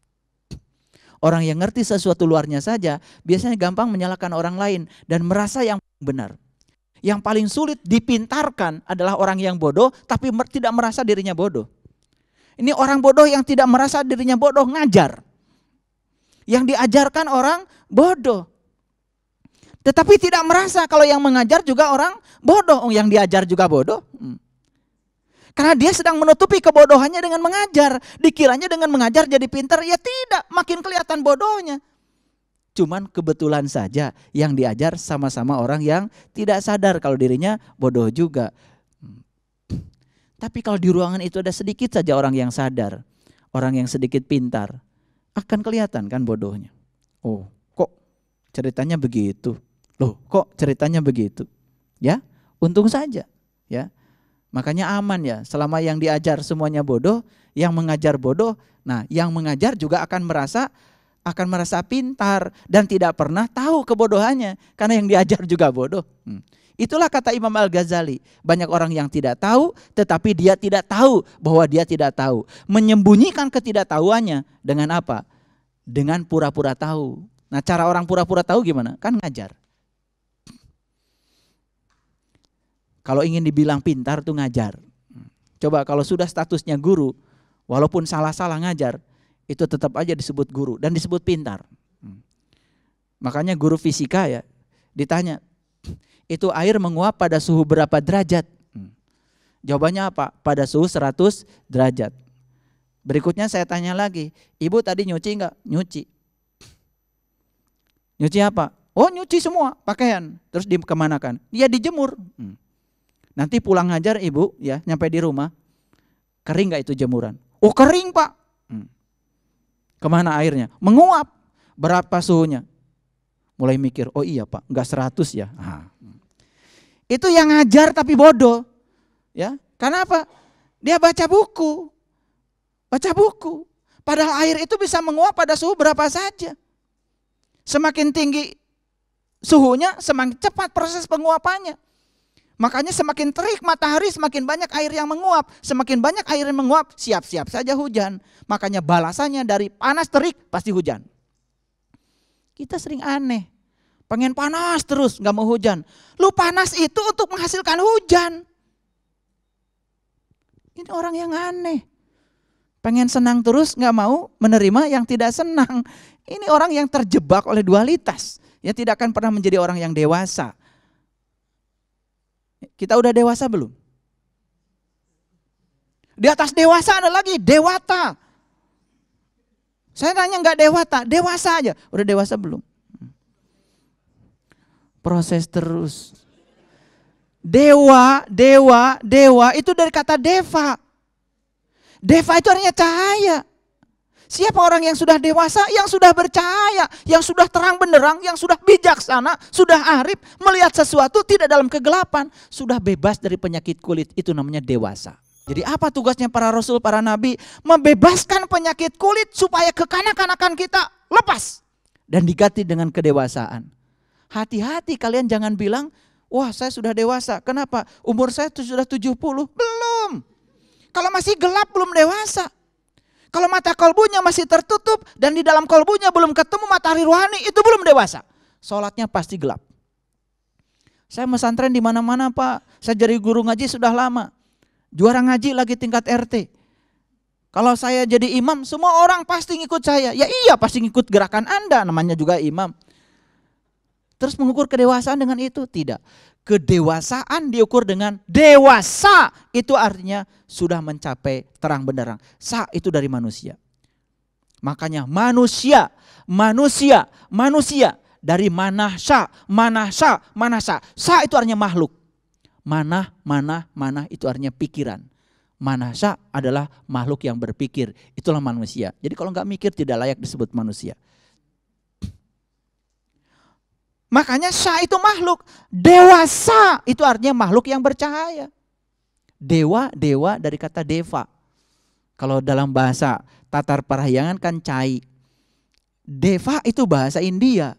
Orang yang ngerti sesuatu luarnya saja biasanya gampang menyalahkan orang lain dan merasa yang benar. Yang paling sulit dipintarkan adalah orang yang bodoh tapi tidak merasa dirinya bodoh. Ini orang bodoh yang tidak merasa dirinya bodoh ngajar. Yang diajarkan orang bodoh. Tetapi tidak merasa kalau yang mengajar juga orang bodoh, oh, yang diajar juga bodoh. Hmm. Karena dia sedang menutupi kebodohannya dengan mengajar. Dikiranya dengan mengajar jadi pintar, ya tidak, makin kelihatan bodohnya. Cuman kebetulan saja yang diajar sama-sama orang yang tidak sadar kalau dirinya bodoh juga. Tapi kalau di ruangan itu ada sedikit saja orang yang sadar, orang yang sedikit pintar, akan kelihatan kan bodohnya. Oh, kok ceritanya begitu? Loh, kok ceritanya begitu? Ya, untung saja, ya Makanya aman ya, selama yang diajar semuanya bodoh, yang mengajar bodoh, nah yang mengajar juga akan merasa akan merasa pintar dan tidak pernah tahu kebodohannya karena yang diajar juga bodoh. Hmm. Itulah kata Imam Al-Ghazali. Banyak orang yang tidak tahu tetapi dia tidak tahu bahwa dia tidak tahu. Menyembunyikan ketidaktahuannya dengan apa? Dengan pura-pura tahu. Nah cara orang pura-pura tahu gimana? Kan ngajar. Kalau ingin dibilang pintar tuh ngajar. Coba kalau sudah statusnya guru, walaupun salah-salah ngajar, itu tetap aja disebut guru dan disebut pintar. Makanya guru fisika ya ditanya, itu air menguap pada suhu berapa derajat? Jawabannya apa? Pada suhu 100 derajat. Berikutnya saya tanya lagi, ibu tadi nyuci enggak? Nyuci. Nyuci apa? Oh nyuci semua pakaian. Terus dikemanakan? Ya dijemur. Hmm. Nanti pulang ngajar ibu ya, nyampe di rumah, kering nggak itu jemuran? Oh kering pak. Hmm. Kemana airnya? Menguap. Berapa suhunya? Mulai mikir, oh iya pak, nggak seratus ya. Ah. Itu yang ngajar tapi bodoh. ya. Karena apa? Dia baca buku. Baca buku. Padahal air itu bisa menguap pada suhu berapa saja. Semakin tinggi suhunya, semakin cepat proses penguapannya. Makanya semakin terik matahari semakin banyak air yang menguap. Semakin banyak air yang menguap siap-siap saja hujan. Makanya balasannya dari panas terik pasti hujan. Kita sering aneh. Pengen panas terus nggak mau hujan. Lu panas itu untuk menghasilkan hujan. Ini orang yang aneh. Pengen senang terus nggak mau menerima yang tidak senang. Ini orang yang terjebak oleh dualitas. Ya tidak akan pernah menjadi orang yang dewasa kita udah dewasa belum? Di atas dewasa ada lagi, dewata. Saya tanya nggak dewata, dewasa aja. Udah dewasa belum? Proses terus. Dewa, dewa, dewa itu dari kata deva. Deva itu artinya cahaya. Siapa orang yang sudah dewasa, yang sudah bercahaya, yang sudah terang benderang, yang sudah bijaksana, sudah arif, melihat sesuatu tidak dalam kegelapan, sudah bebas dari penyakit kulit, itu namanya dewasa. Jadi apa tugasnya para rasul, para nabi? Membebaskan penyakit kulit supaya kekanak-kanakan kita lepas. Dan diganti dengan kedewasaan. Hati-hati kalian jangan bilang, wah saya sudah dewasa. Kenapa? Umur saya sudah 70. Belum. Kalau masih gelap belum dewasa. Kalau mata kolbunya masih tertutup dan di dalam kolbunya belum ketemu matahari rohani, itu belum dewasa. Sholatnya pasti gelap. Saya mesantren di mana-mana Pak. Saya jadi guru ngaji sudah lama. Juara ngaji lagi tingkat RT. Kalau saya jadi imam, semua orang pasti ngikut saya. Ya iya pasti ngikut gerakan Anda, namanya juga imam. Terus mengukur kedewasaan dengan itu? Tidak. Kedewasaan diukur dengan dewasa. Itu artinya sudah mencapai terang benderang. Sa itu dari manusia. Makanya manusia, manusia, manusia. Dari mana sah, mana sah, mana sah. Sa itu artinya makhluk. Mana, mana, mana itu artinya pikiran. Mana Manasa adalah makhluk yang berpikir. Itulah manusia. Jadi kalau nggak mikir tidak layak disebut manusia. Makanya Syah itu makhluk. Dewasa itu artinya makhluk yang bercahaya. Dewa, dewa dari kata deva. Kalau dalam bahasa Tatar Parahyangan kan cai. Deva itu bahasa India.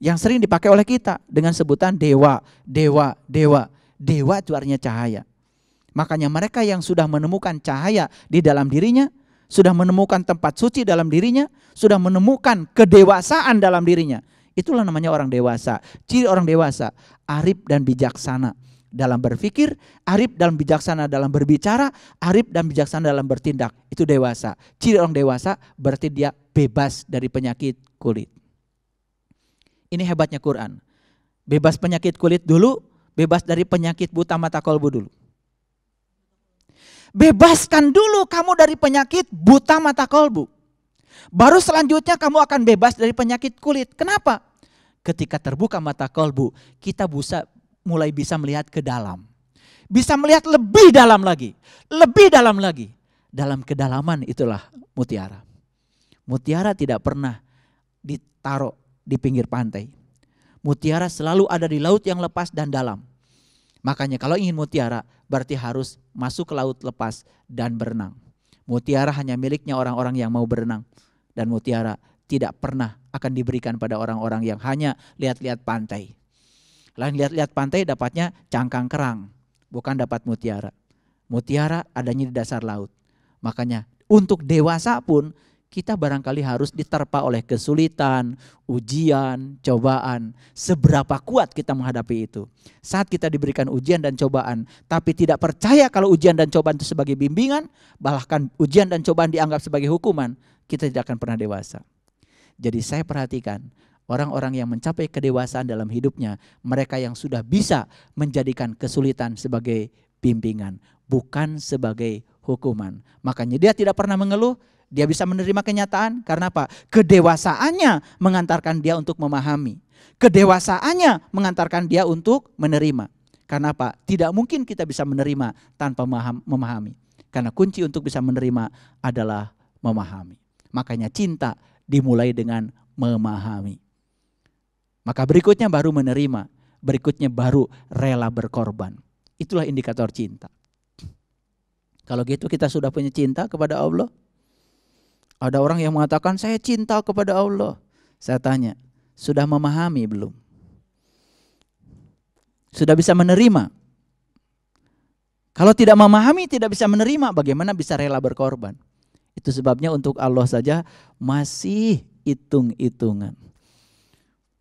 Yang sering dipakai oleh kita dengan sebutan dewa, dewa, dewa. Dewa itu artinya cahaya. Makanya mereka yang sudah menemukan cahaya di dalam dirinya, sudah menemukan tempat suci dalam dirinya, sudah menemukan kedewasaan dalam dirinya Itulah namanya orang dewasa. Ciri orang dewasa, arif dan bijaksana dalam berpikir, arif dalam bijaksana dalam berbicara, arif dan bijaksana dalam bertindak. Itu dewasa. Ciri orang dewasa berarti dia bebas dari penyakit kulit. Ini hebatnya Quran. Bebas penyakit kulit dulu, bebas dari penyakit buta mata kolbu dulu. Bebaskan dulu kamu dari penyakit buta mata kolbu. Baru selanjutnya kamu akan bebas dari penyakit kulit. Kenapa? Ketika terbuka mata kolbu, kita bisa mulai bisa melihat ke dalam. Bisa melihat lebih dalam lagi. Lebih dalam lagi. Dalam kedalaman itulah mutiara. Mutiara tidak pernah ditaruh di pinggir pantai. Mutiara selalu ada di laut yang lepas dan dalam. Makanya kalau ingin mutiara berarti harus masuk ke laut lepas dan berenang. Mutiara hanya miliknya orang-orang yang mau berenang dan mutiara tidak pernah akan diberikan pada orang-orang yang hanya lihat-lihat pantai. Lain lihat-lihat pantai dapatnya cangkang kerang, bukan dapat mutiara. Mutiara adanya di dasar laut. Makanya untuk dewasa pun kita barangkali harus diterpa oleh kesulitan, ujian, cobaan. Seberapa kuat kita menghadapi itu. Saat kita diberikan ujian dan cobaan, tapi tidak percaya kalau ujian dan cobaan itu sebagai bimbingan, bahkan ujian dan cobaan dianggap sebagai hukuman, kita tidak akan pernah dewasa. Jadi saya perhatikan orang-orang yang mencapai kedewasaan dalam hidupnya, mereka yang sudah bisa menjadikan kesulitan sebagai bimbingan, bukan sebagai hukuman. Makanya dia tidak pernah mengeluh, dia bisa menerima kenyataan karena apa? Kedewasaannya mengantarkan dia untuk memahami. Kedewasaannya mengantarkan dia untuk menerima. Karena apa? Tidak mungkin kita bisa menerima tanpa memahami. Karena kunci untuk bisa menerima adalah memahami. Makanya cinta dimulai dengan memahami. Maka berikutnya baru menerima, berikutnya baru rela berkorban. Itulah indikator cinta. Kalau gitu kita sudah punya cinta kepada Allah. Ada orang yang mengatakan saya cinta kepada Allah. Saya tanya, sudah memahami belum? Sudah bisa menerima? Kalau tidak memahami, tidak bisa menerima, bagaimana bisa rela berkorban? Itu sebabnya untuk Allah saja masih hitung-hitungan.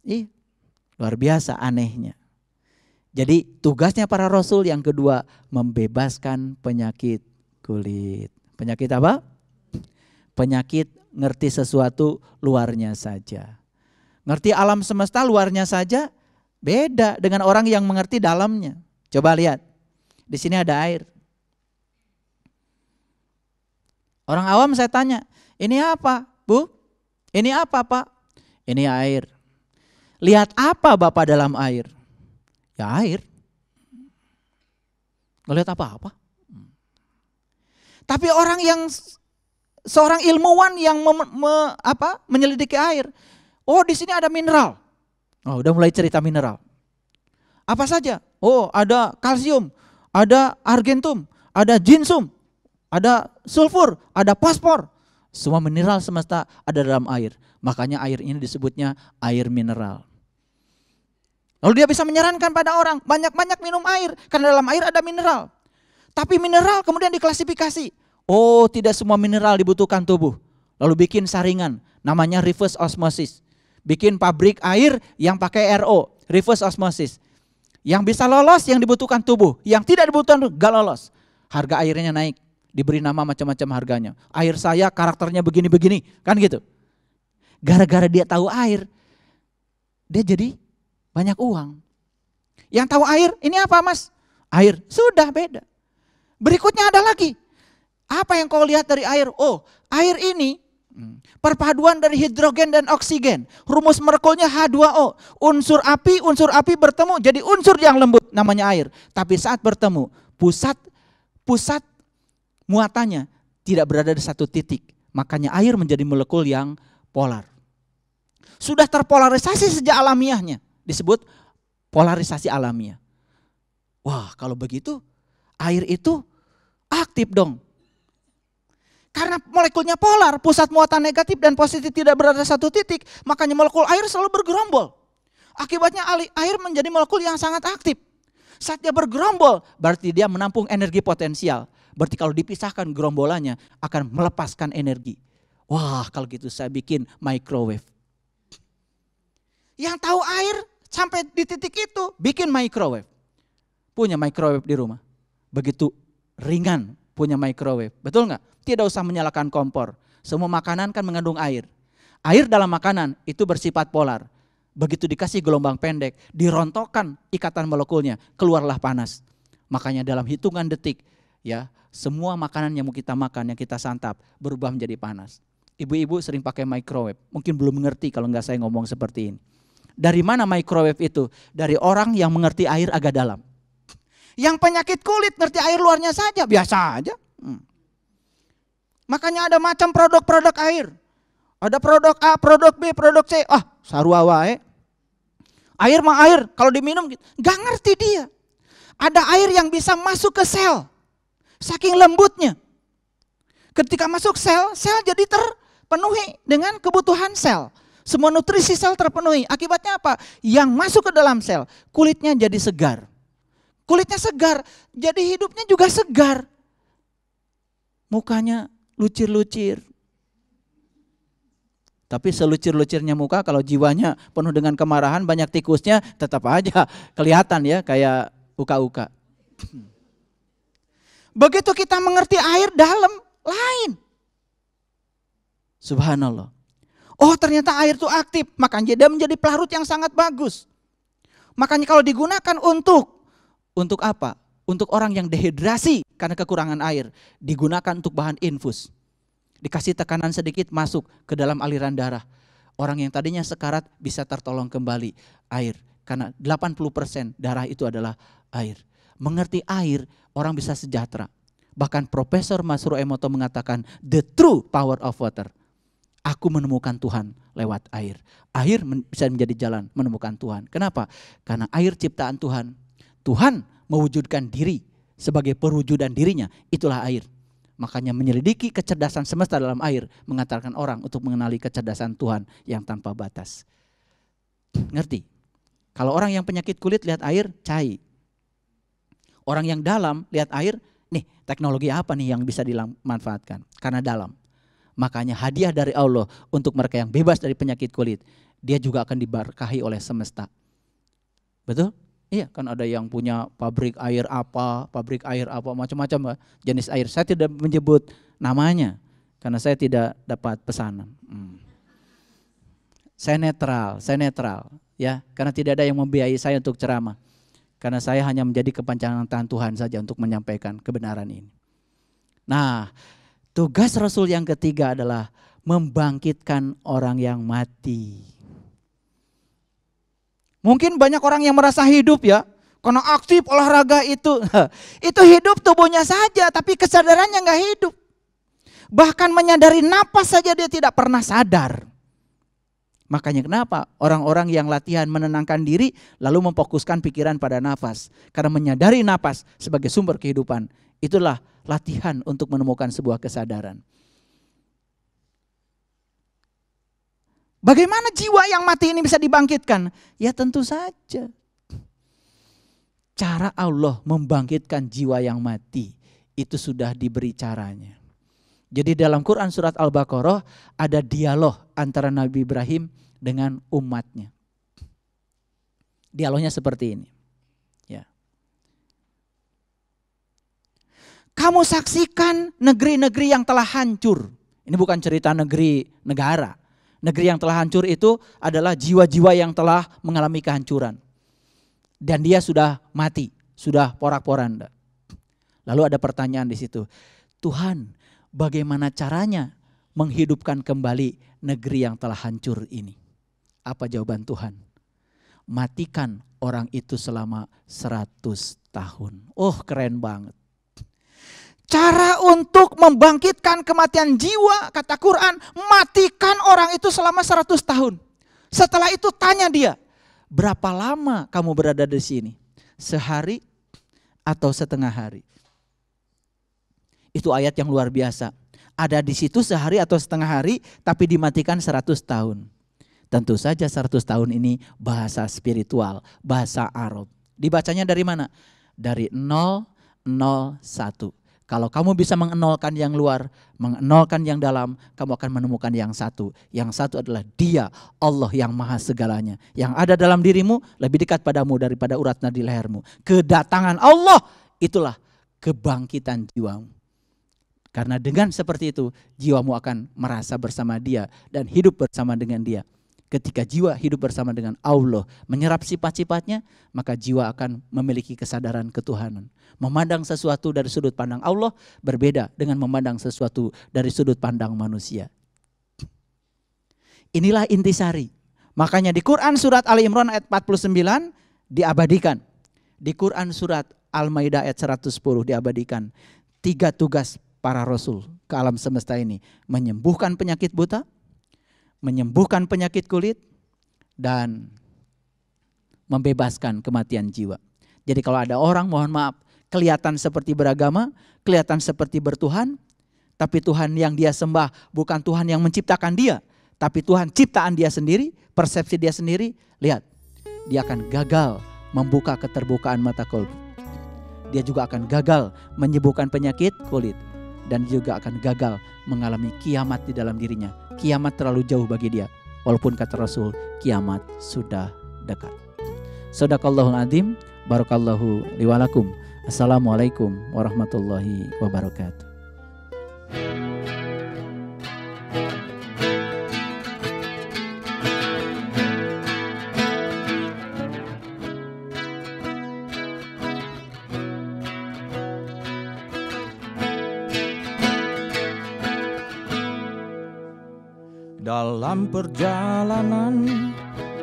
Ih, luar biasa anehnya. Jadi tugasnya para rasul yang kedua membebaskan penyakit kulit. Penyakit apa? Penyakit ngerti sesuatu luarnya saja. Ngerti alam semesta luarnya saja beda dengan orang yang mengerti dalamnya. Coba lihat. Di sini ada air. Orang awam saya tanya, ini apa bu? Ini apa pak? Ini air. Lihat apa bapak dalam air? Ya air. lihat apa-apa. Tapi orang yang seorang ilmuwan yang me, me, apa, menyelidiki air, oh di sini ada mineral. Oh, udah mulai cerita mineral. Apa saja? Oh, ada kalsium, ada argentum, ada jinsum, ada sulfur, ada paspor, Semua mineral semesta ada dalam air. Makanya air ini disebutnya air mineral. Lalu dia bisa menyarankan pada orang, banyak-banyak minum air, karena dalam air ada mineral. Tapi mineral kemudian diklasifikasi. Oh tidak semua mineral dibutuhkan tubuh. Lalu bikin saringan, namanya reverse osmosis. Bikin pabrik air yang pakai RO, reverse osmosis. Yang bisa lolos yang dibutuhkan tubuh, yang tidak dibutuhkan gak lolos. Harga airnya naik diberi nama macam-macam harganya. Air saya karakternya begini-begini, kan gitu. Gara-gara dia tahu air, dia jadi banyak uang. Yang tahu air, ini apa mas? Air, sudah beda. Berikutnya ada lagi. Apa yang kau lihat dari air? Oh, air ini hmm, Perpaduan dari hidrogen dan oksigen. Rumus Merkulnya H2O. Unsur api, unsur api bertemu jadi unsur yang lembut namanya air. Tapi saat bertemu, pusat pusat muatannya tidak berada di satu titik. Makanya air menjadi molekul yang polar. Sudah terpolarisasi sejak alamiahnya. Disebut polarisasi alamiah. Wah kalau begitu air itu aktif dong. Karena molekulnya polar, pusat muatan negatif dan positif tidak berada di satu titik. Makanya molekul air selalu bergerombol. Akibatnya air menjadi molekul yang sangat aktif. Saat dia bergerombol, berarti dia menampung energi potensial. Berarti kalau dipisahkan gerombolannya akan melepaskan energi. Wah kalau gitu saya bikin microwave. Yang tahu air sampai di titik itu bikin microwave. Punya microwave di rumah. Begitu ringan punya microwave. Betul nggak? Tidak usah menyalakan kompor. Semua makanan kan mengandung air. Air dalam makanan itu bersifat polar. Begitu dikasih gelombang pendek, dirontokkan ikatan molekulnya, keluarlah panas. Makanya dalam hitungan detik ya semua makanan yang mau kita makan, yang kita santap berubah menjadi panas. Ibu-ibu sering pakai microwave, mungkin belum mengerti kalau nggak saya ngomong seperti ini. Dari mana microwave itu? Dari orang yang mengerti air agak dalam. Yang penyakit kulit ngerti air luarnya saja, biasa aja. Hmm. Makanya ada macam produk-produk air. Ada produk A, produk B, produk C. Ah, saruawa eh. Air mah air, kalau diminum gak ngerti dia. Ada air yang bisa masuk ke sel. Saking lembutnya. Ketika masuk sel, sel jadi terpenuhi dengan kebutuhan sel. Semua nutrisi sel terpenuhi. Akibatnya apa? Yang masuk ke dalam sel, kulitnya jadi segar. Kulitnya segar, jadi hidupnya juga segar. Mukanya lucir-lucir. Tapi selucir-lucirnya muka kalau jiwanya penuh dengan kemarahan, banyak tikusnya, tetap aja kelihatan ya kayak uka-uka. Begitu kita mengerti air dalam, lain. Subhanallah. Oh ternyata air itu aktif, makanya dia menjadi pelarut yang sangat bagus. Makanya kalau digunakan untuk, untuk apa? Untuk orang yang dehidrasi karena kekurangan air, digunakan untuk bahan infus. Dikasih tekanan sedikit masuk ke dalam aliran darah. Orang yang tadinya sekarat bisa tertolong kembali air. Karena 80% darah itu adalah air mengerti air, orang bisa sejahtera. Bahkan Profesor Masuro Emoto mengatakan, the true power of water. Aku menemukan Tuhan lewat air. Air bisa menjadi jalan menemukan Tuhan. Kenapa? Karena air ciptaan Tuhan. Tuhan mewujudkan diri sebagai perwujudan dirinya. Itulah air. Makanya menyelidiki kecerdasan semesta dalam air mengatakan orang untuk mengenali kecerdasan Tuhan yang tanpa batas. Ngerti? Kalau orang yang penyakit kulit lihat air, cair. Orang yang dalam lihat air, nih teknologi apa nih yang bisa dimanfaatkan? Karena dalam. Makanya hadiah dari Allah untuk mereka yang bebas dari penyakit kulit, dia juga akan diberkahi oleh semesta. Betul? Iya, kan ada yang punya pabrik air apa, pabrik air apa, macam-macam jenis air. Saya tidak menyebut namanya karena saya tidak dapat pesanan. Hmm. Saya netral, saya netral ya, karena tidak ada yang membiayai saya untuk ceramah. Karena saya hanya menjadi kepanjangan tangan Tuhan saja untuk menyampaikan kebenaran ini. Nah, tugas Rasul yang ketiga adalah membangkitkan orang yang mati. Mungkin banyak orang yang merasa hidup ya, karena aktif olahraga itu. Itu hidup tubuhnya saja, tapi kesadarannya nggak hidup. Bahkan menyadari napas saja dia tidak pernah sadar. Makanya kenapa orang-orang yang latihan menenangkan diri lalu memfokuskan pikiran pada nafas. Karena menyadari nafas sebagai sumber kehidupan. Itulah latihan untuk menemukan sebuah kesadaran. Bagaimana jiwa yang mati ini bisa dibangkitkan? Ya tentu saja. Cara Allah membangkitkan jiwa yang mati itu sudah diberi caranya. Jadi dalam Quran surat Al-Baqarah ada dialog antara Nabi Ibrahim dengan umatnya. Dialognya seperti ini. Ya. Kamu saksikan negeri-negeri yang telah hancur. Ini bukan cerita negeri negara. Negeri yang telah hancur itu adalah jiwa-jiwa yang telah mengalami kehancuran. Dan dia sudah mati, sudah porak-poranda. Lalu ada pertanyaan di situ. Tuhan, bagaimana caranya menghidupkan kembali negeri yang telah hancur ini. Apa jawaban Tuhan? Matikan orang itu selama 100 tahun. Oh keren banget. Cara untuk membangkitkan kematian jiwa, kata Quran, matikan orang itu selama 100 tahun. Setelah itu tanya dia, berapa lama kamu berada di sini? Sehari atau setengah hari? Itu ayat yang luar biasa. Ada di situ sehari atau setengah hari tapi dimatikan 100 tahun. Tentu saja 100 tahun ini bahasa spiritual, bahasa Arab. Dibacanya dari mana? Dari 001. Kalau kamu bisa mengenolkan yang luar, mengenolkan yang dalam, kamu akan menemukan yang satu. Yang satu adalah dia, Allah yang maha segalanya. Yang ada dalam dirimu lebih dekat padamu daripada urat nadi lehermu. Kedatangan Allah itulah kebangkitan jiwamu. Karena dengan seperti itu jiwamu akan merasa bersama dia dan hidup bersama dengan dia. Ketika jiwa hidup bersama dengan Allah, menyerap sifat-sifatnya, maka jiwa akan memiliki kesadaran ketuhanan. Memandang sesuatu dari sudut pandang Allah berbeda dengan memandang sesuatu dari sudut pandang manusia. Inilah intisari. Makanya di Quran surat Ali Imran ayat 49 diabadikan. Di Quran surat Al-Maidah ayat 110 diabadikan. Tiga tugas para rasul ke alam semesta ini. Menyembuhkan penyakit buta, menyembuhkan penyakit kulit, dan membebaskan kematian jiwa. Jadi kalau ada orang mohon maaf kelihatan seperti beragama, kelihatan seperti bertuhan, tapi Tuhan yang dia sembah bukan Tuhan yang menciptakan dia, tapi Tuhan ciptaan dia sendiri, persepsi dia sendiri, lihat dia akan gagal membuka keterbukaan mata kolbu. Dia juga akan gagal menyembuhkan penyakit kulit dan juga akan gagal mengalami kiamat di dalam dirinya. Kiamat terlalu jauh bagi dia. Walaupun kata Rasul, kiamat sudah dekat. Sadaqallahul adzim, barakallahu liwalakum. Assalamualaikum warahmatullahi wabarakatuh. Dalam perjalanan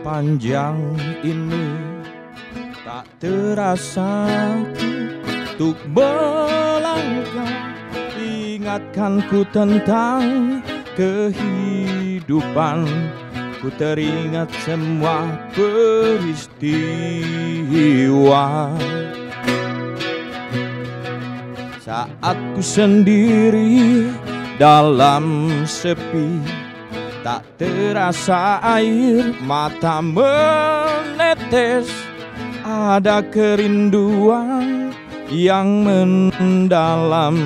panjang ini Tak terasa untuk melangkah Ingatkanku tentang kehidupan Ku teringat semua peristiwa Saat ku sendiri dalam sepi Tak terasa air mata menetes Ada kerinduan yang mendalam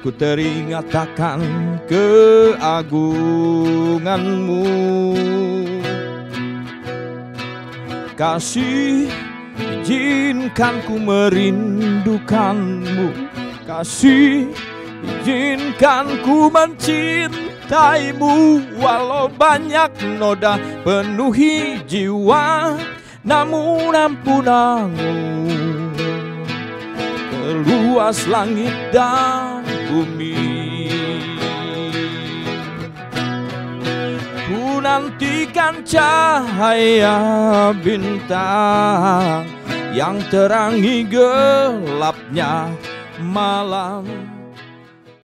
Ku teringat akan keagunganmu Kasih izinkan ku merindukanmu Kasih izinkan ku mencintai cintaimu Walau banyak noda penuhi jiwa Namun ampunamu Keluas langit dan bumi Ku nantikan cahaya bintang Yang terangi gelapnya malam